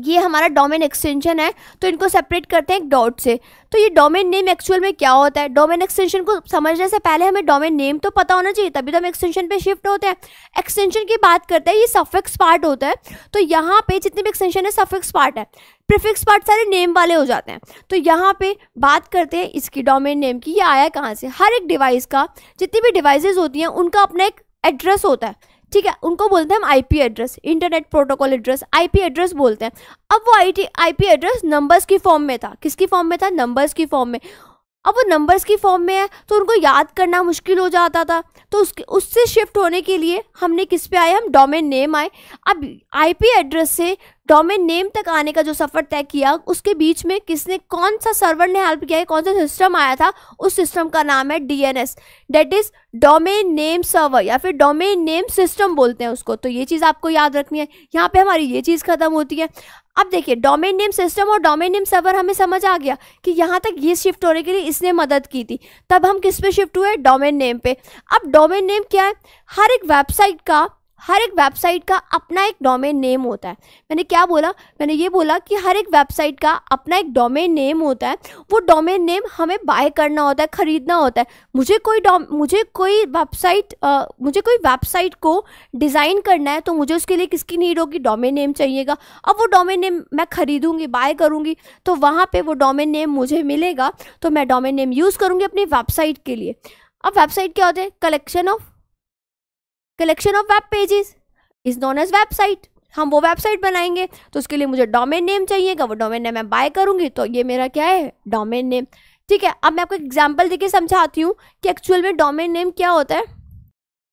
ये हमारा डोमेन एक्सटेंशन है तो इनको सेपरेट करते हैं एक डॉट से तो ये डोमेन नेम एक्चुअल में क्या होता है डोमेन एक्सटेंशन को समझने से पहले हमें डोमेन नेम तो पता होना चाहिए तभी तो हम एक्सटेंशन पे शिफ्ट होते हैं एक्सटेंशन की बात करते हैं ये सफिक्स पार्ट होता है तो यहाँ पे जितने भी एक्सटेंशन है सफिक्स पार्ट है प्रिफिक्स पार्ट सारे नेम वाले हो जाते हैं तो यहाँ पे बात करते हैं इसकी डोमेन नेम की ये आया कहाँ से हर एक डिवाइस का जितनी भी डिवाइस होती हैं उनका अपना एक एड्रेस होता है ठीक है उनको बोलते हैं हम IP address internet protocol address IP address बोलते हैं अब वो I T IP address numbers की फॉर्म में था किसकी फॉर्म में था नंबर्स की फॉर्म में अब वो नंबर्स की फॉर्म में है तो उनको याद करना मुश्किल हो जाता था तो उसके उससे शिफ्ट होने के लिए हमने किस पे आए हम डोमेन नेम आए अब आईपी एड्रेस से डोमेन नेम तक आने का जो सफ़र तय किया उसके बीच में किसने कौन सा सर्वर ने हेल्प किया है कौन सा सिस्टम आया था उस सिस्टम का नाम है D N S that is domain name server या फिर डोमेन नेम सिस्टम बोलते हैं उसको तो ये चीज़ आपको याद रखनी है यहाँ पे हमारी ये चीज़ ख़त्म होती है अब देखिए डोमेन नेम सिस्टम और डोमेन नेम सर्वर हमें समझ आ गया कि यहाँ तक ये शिफ्ट होने के लिए इसने मदद की थी तब हम किस पे शिफ्ट हुए डोमेन नेम पे अब डोमेन नेम क्या है हर एक वेबसाइट का हर एक वेबसाइट का अपना एक डोमेन नेम होता है मैंने क्या बोला मैंने ये बोला कि हर एक वेबसाइट का अपना एक डोमेन नेम होता है वो डोमेन नेम हमें बाय करना होता है ख़रीदना होता है मुझे कोई मुझे कोई वेबसाइट मुझे कोई वेबसाइट को डिज़ाइन करना है तो मुझे उसके लिए किसकी नीड होगी डोमेन नेम चाहिएगा अब वो डोमेन नेम मैं ख़रीदूँगी बाय करूँगी तो वहाँ पर वो डोमेन नेम मुझे मिलेगा तो मैं डोमेन नेम यूज़ करूँगी अपनी वेबसाइट के लिए अब वेबसाइट क्या होते हैं collection of collection of web pages is known as website हम वो वेबसाइट बनाएंगे तो उसके लिए मुझे डोमेन नेम चाहिएगा वो डोमेन नेम मैं बाय करूँगी तो ये मेरा क्या है डोमेन नेम ठीक है अब मैं आपको एग्जाम्पल देके समझाती हूँ कि एक्चुअल में डोमेन नेम क्या होता है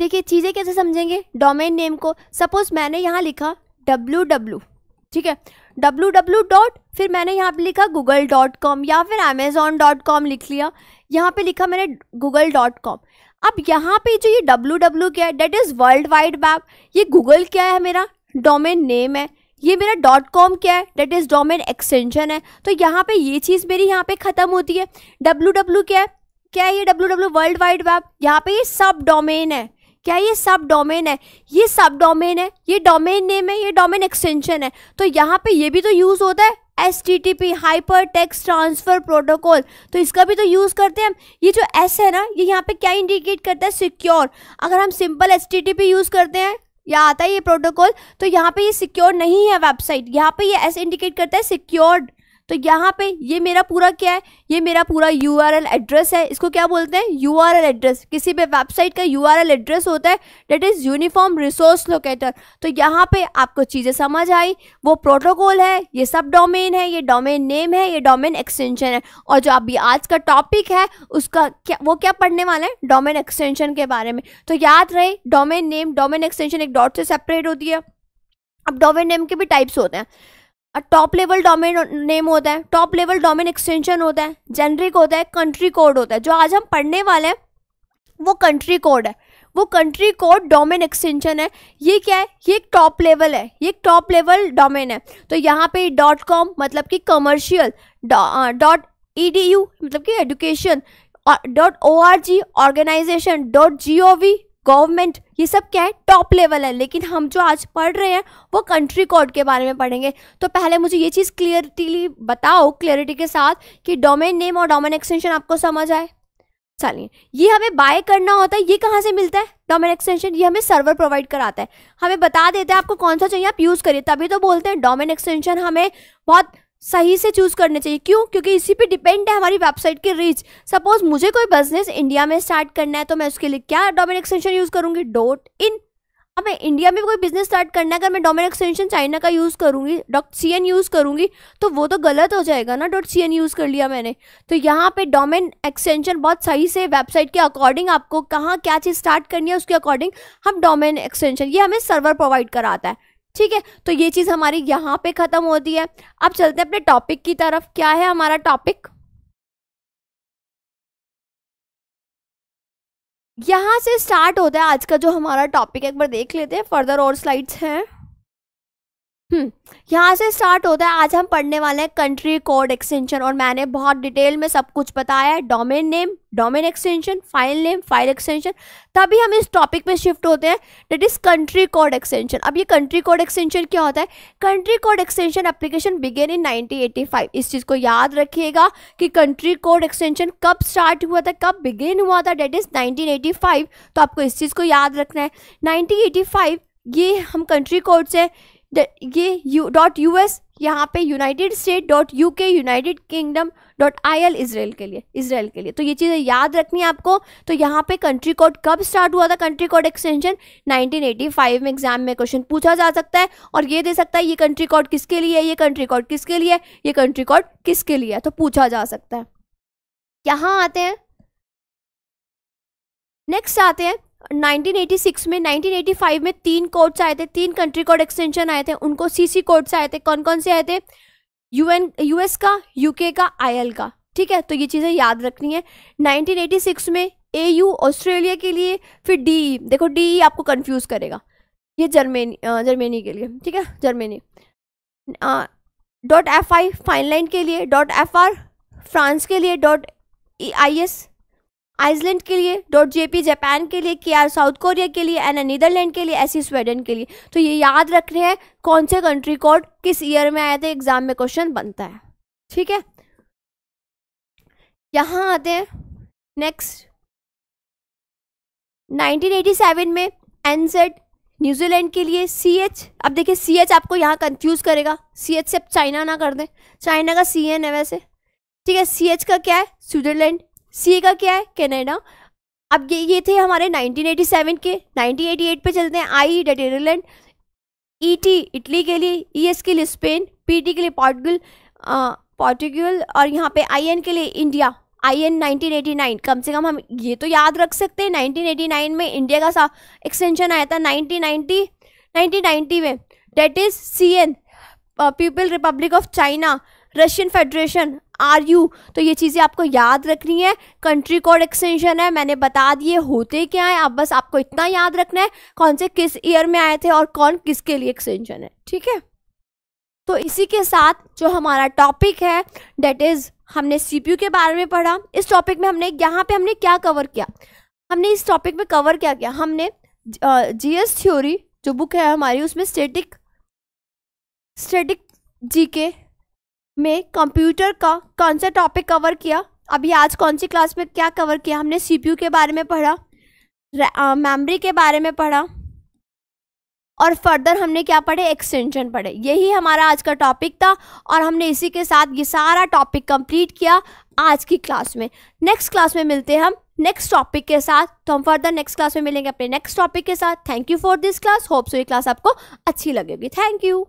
देखिए चीज़ें कैसे समझेंगे डोमेन नेम को सपोज मैंने यहाँ लिखा डब्ल्यू डब्ल्यू ठीक है डब्ल्यू डब्ल्यू डॉट फिर मैंने यहाँ पे लिखा गूगल डॉट कॉम या फिर अमेजोन डॉट कॉम लिख लिया यहाँ पे लिखा मैंने गूगल डॉट कॉम अब यहाँ पे जो ये डब्ल्यू डब्ल्यू क्या है that is world wide map ये गूगल क्या है मेरा डोमेन नेम है ये मेरा डॉट कॉम क्या है डेट इज़ डोमेन एक्सटेंशन है तो यहाँ पे ये चीज़ मेरी यहाँ पे ख़त्म होती है डब्ल्यू डब्ल्यू क्या है क्या है ये W W world wide map यहाँ पे ये सब डोमेन है क्या ये सब डोमेन है ये सब डोमेन है ये डोमेन नेम है ये डोमेन एक्सटेंशन है तो यहाँ पे ये भी तो यूज़ होता है S T T P hyper text transfer protocol तो इसका भी तो यूज़ करते हैं हम ये जो एस है ना ये यहाँ पे क्या इंडिकेट करता है सिक्योर अगर हम simple S T T P use करते हैं या आता है ये प्रोटोकॉल तो यहाँ पे ये सिक्योर नहीं है वेबसाइट यहाँ पे ये एस इंडिकेट करता है सिक्योर्ड तो यहाँ पे ये मेरा पूरा क्या है ये मेरा पूरा यू एड्रेस है इसको क्या बोलते हैं यू एड्रेस किसी भी वेबसाइट का यू एड्रेस होता है that is uniform resource locator तो यहाँ पे आपको चीज़ें समझ आई वो प्रोटोकॉल है ये सब डोमेन है ये डोमेन नेम है ये डोमेन एक्सटेंशन है और जो अभी आज का टॉपिक है उसका क्या वो क्या पढ़ने वाला है डोमेन एक्सटेंशन के बारे में तो याद रहे डोमेन नेम डोमेन एक्सटेंशन एक डॉट से सेपरेट होती है अब डोमेन नेम के भी टाइप्स होते हैं टॉप लेवल डोमेन नेम होता है टॉप लेवल डोमेन एक्सटेंशन होता है जेनरिक होता है कंट्री कोड होता है जो आज हम पढ़ने वाले हैं वो कंट्री कोड है वो कंट्री कोड डोमेन एक्सटेंशन है ये क्या है ये एक टॉप लेवल है ये एक टॉप लेवल डोमेन है तो यहाँ पे डॉट कॉम मतलब कि commercial dot E D U मतलब कि education dot O R G organisation dot G O V government ये सब क्या है टॉप लेवल है लेकिन हम जो आज पढ़ रहे हैं वो कंट्री कोड के बारे में पढ़ेंगे तो पहले मुझे ये चीज़ क्लियरटीली बताओ क्लियरिटी के साथ कि डोमेन नेम और डोमेन एक्सटेंशन आपको समझ आए चलिए ये हमें बाय करना होता है ये कहाँ से मिलता है डोमेन एक्सटेंशन ये हमें सर्वर प्रोवाइड कराता है हमें बता देते हैं आपको कौन सा चाहिए आप यूज़ करिए तभी तो बोलते हैं डोमेन एक्सटेंशन हमें बहुत सही से चूज़ करने चाहिए क्यों क्योंकि इसी पे डिपेंड है हमारी वेबसाइट की रीच सपोज मुझे कोई बिजनेस इंडिया में स्टार्ट करना है तो मैं उसके लिए क्या डोमेन एक्सटेंशन यूज़ करूँगी डॉट इन अब मैं इंडिया में कोई बिजनेस स्टार्ट करना है अगर मैं डोमेन एक्सटेंशन चाइना का यूज़ करूँगी डॉट सी एन यूज़ करूँगी तो वो तो गलत हो जाएगा ना डॉट सी एन यूज़ कर लिया मैंने तो यहाँ पे डोमेन एक्सटेंशन बहुत सही से वेबसाइट के अकॉर्डिंग आपको कहाँ क्या चीज़ स्टार्ट करनी है उसके अकॉर्डिंग हम डोमेन एक्सटेंशन ये हमें सर्वर प्रोवाइड कराता है ठीक है तो ये चीज़ हमारी यहाँ पे ख़त्म होती है अब चलते हैं अपने टॉपिक की तरफ क्या है हमारा टॉपिक यहाँ से स्टार्ट होता है आज का जो हमारा टॉपिक एक बार देख लेते हैं फर्दर और स्लाइड्स हैं हम्म, यहाँ से स्टार्ट होता है आज हम पढ़ने वाले हैं कंट्री कोड एक्सटेंशन और मैंने बहुत डिटेल में सब कुछ बताया है domain name domain extension file name file extension तभी हम इस टॉपिक में शिफ्ट होते हैं that is country code extension अब ये कंट्री कोड एक्सटेंशन क्या होता है country code extension application begin in nineteen इस चीज़ को याद रखिएगा कि कंट्री कोड एक्सटेंशन कब स्टार्ट हुआ था कब बिगेन हुआ था डेट इज़ नाइनटीन तो आपको इस चीज़ को याद रखना है नाइनटीन ये हम कंट्री कोड से ये यू डॉट यू एस यहाँ पे United State dot U K United Kingdom dot I L Israel के लिए इसराइल के लिए तो ये चीज़ें याद रखनी है आपको तो यहाँ पे कंट्री कोड कब स्टार्ट हुआ था country code extension nineteen eighty five में एग्जाम में क्वेश्चन पूछा जा सकता है और ये दे सकता है ये कंट्री कोड किसके लिए है ये कंट्री कोड किसके लिए ये कंट्री कोड किसके लिए है तो पूछा जा सकता है यहाँ आते हैं नेक्स्ट आते हैं 1986 में 1985 में तीन कोड्स आए थे तीन कंट्री कोड एक्सटेंशन आए थे उनको सीसी कोड्स आए थे कौन कौन से आए थे यूएन यूएस का यूके का आईएल का ठीक है तो ये चीज़ें याद रखनी है 1986 में ए यू ऑस्ट्रेलिया के लिए फिर डी e। देखो डी e आपको कंफ्यूज करेगा ये जर्मनी जर्मनी के लिए ठीक है Germany dot F I Finland के लिए डॉट एफ आर फ्रांस के लिए डॉट आई एस आइसलैंड के लिए डॉट पी जापान के लिए के साउथ कोरिया के लिए एन नीदरलैंड के लिए ऐसी स्वीडन के लिए तो ये याद रख रहे हैं कौन से कंट्री कोड किस ईयर में आए थे एग्जाम में क्वेश्चन बनता है ठीक है यहाँ आते हैं नेक्स्ट 1987 में एनजेड न्यूजीलैंड के लिए सी एच अब देखिए सी एच आपको यहाँ कंफ्यूज करेगा सी एच से आप चाइना ना कर दें चाइना का सी एन है वैसे ठीक है सी एच का क्या है स्विट्जरलैंड सी ए का क्या है कैनेडा अब ये ये थे हमारे 1987 के 1988 पे चलते हैं आई डेटेरलैंड ई e टी इटली के लिए ई e एस के लिए स्पेन पी टी के लिए पोर्टुगल पोर्टुगल और यहाँ पे आई एन के लिए इंडिया आई एन नाइनटीन कम से कम हम ये तो याद रख सकते हैं 1989 में इंडिया का सा एक्सटेंशन आया था 1990 1990 में that is C N people republic of China Russian Federation R U तो ये चीज़ें आपको याद रखनी है कंट्री कोड एक्सटेंशन है मैंने बता दिए होते क्या है आप बस आपको इतना याद रखना है कौन से किस ईयर में आए थे और कौन किसके लिए एक्सटेंशन है ठीक है तो इसी के साथ जो हमारा टॉपिक है डेट इज़ हमने सी के बारे में पढ़ा इस टॉपिक में हमने यहाँ पे हमने क्या कवर किया हमने इस टॉपिक में कवर क्या किया हमने जीएस थ्योरी जो बुक है हमारी उसमें स्टेटिक स्टेटिक जी के મે કમ્પ્યુટર કા કન્સેપ્ટ ટોપિક કવર કિયા અબ ય આજ કонસી ક્લાસ મેં ક્યા કવર કિયા હમને સીપીયુ કે બારે મેં પઢા મેમરી કે બારે મેં પઢા ઓર ફર્ધર હમને ક્યા પડે એક્સ્ટેન્શન પડે યહી હમારા આજ કા ટોપિક થા ઓર હમને ઇસી કે સાથ યે સારા ટોપિક કમ્પલીટ કિયા આજ કી ક્લાસ મે નેક્સ્ટ ક્લાસ મે મિલતે હમ નેક્સ્ટ ટોપિક કે સાથ થો ફર્ધર નેક્સ્ટ ક્લાસ મે મિલેંગે અપને નેક્સ્ટ ટોપિક કે સાથ thank you for this class hopes યે ક્લાસ આપકો achhi lagegi થેન્ક યુ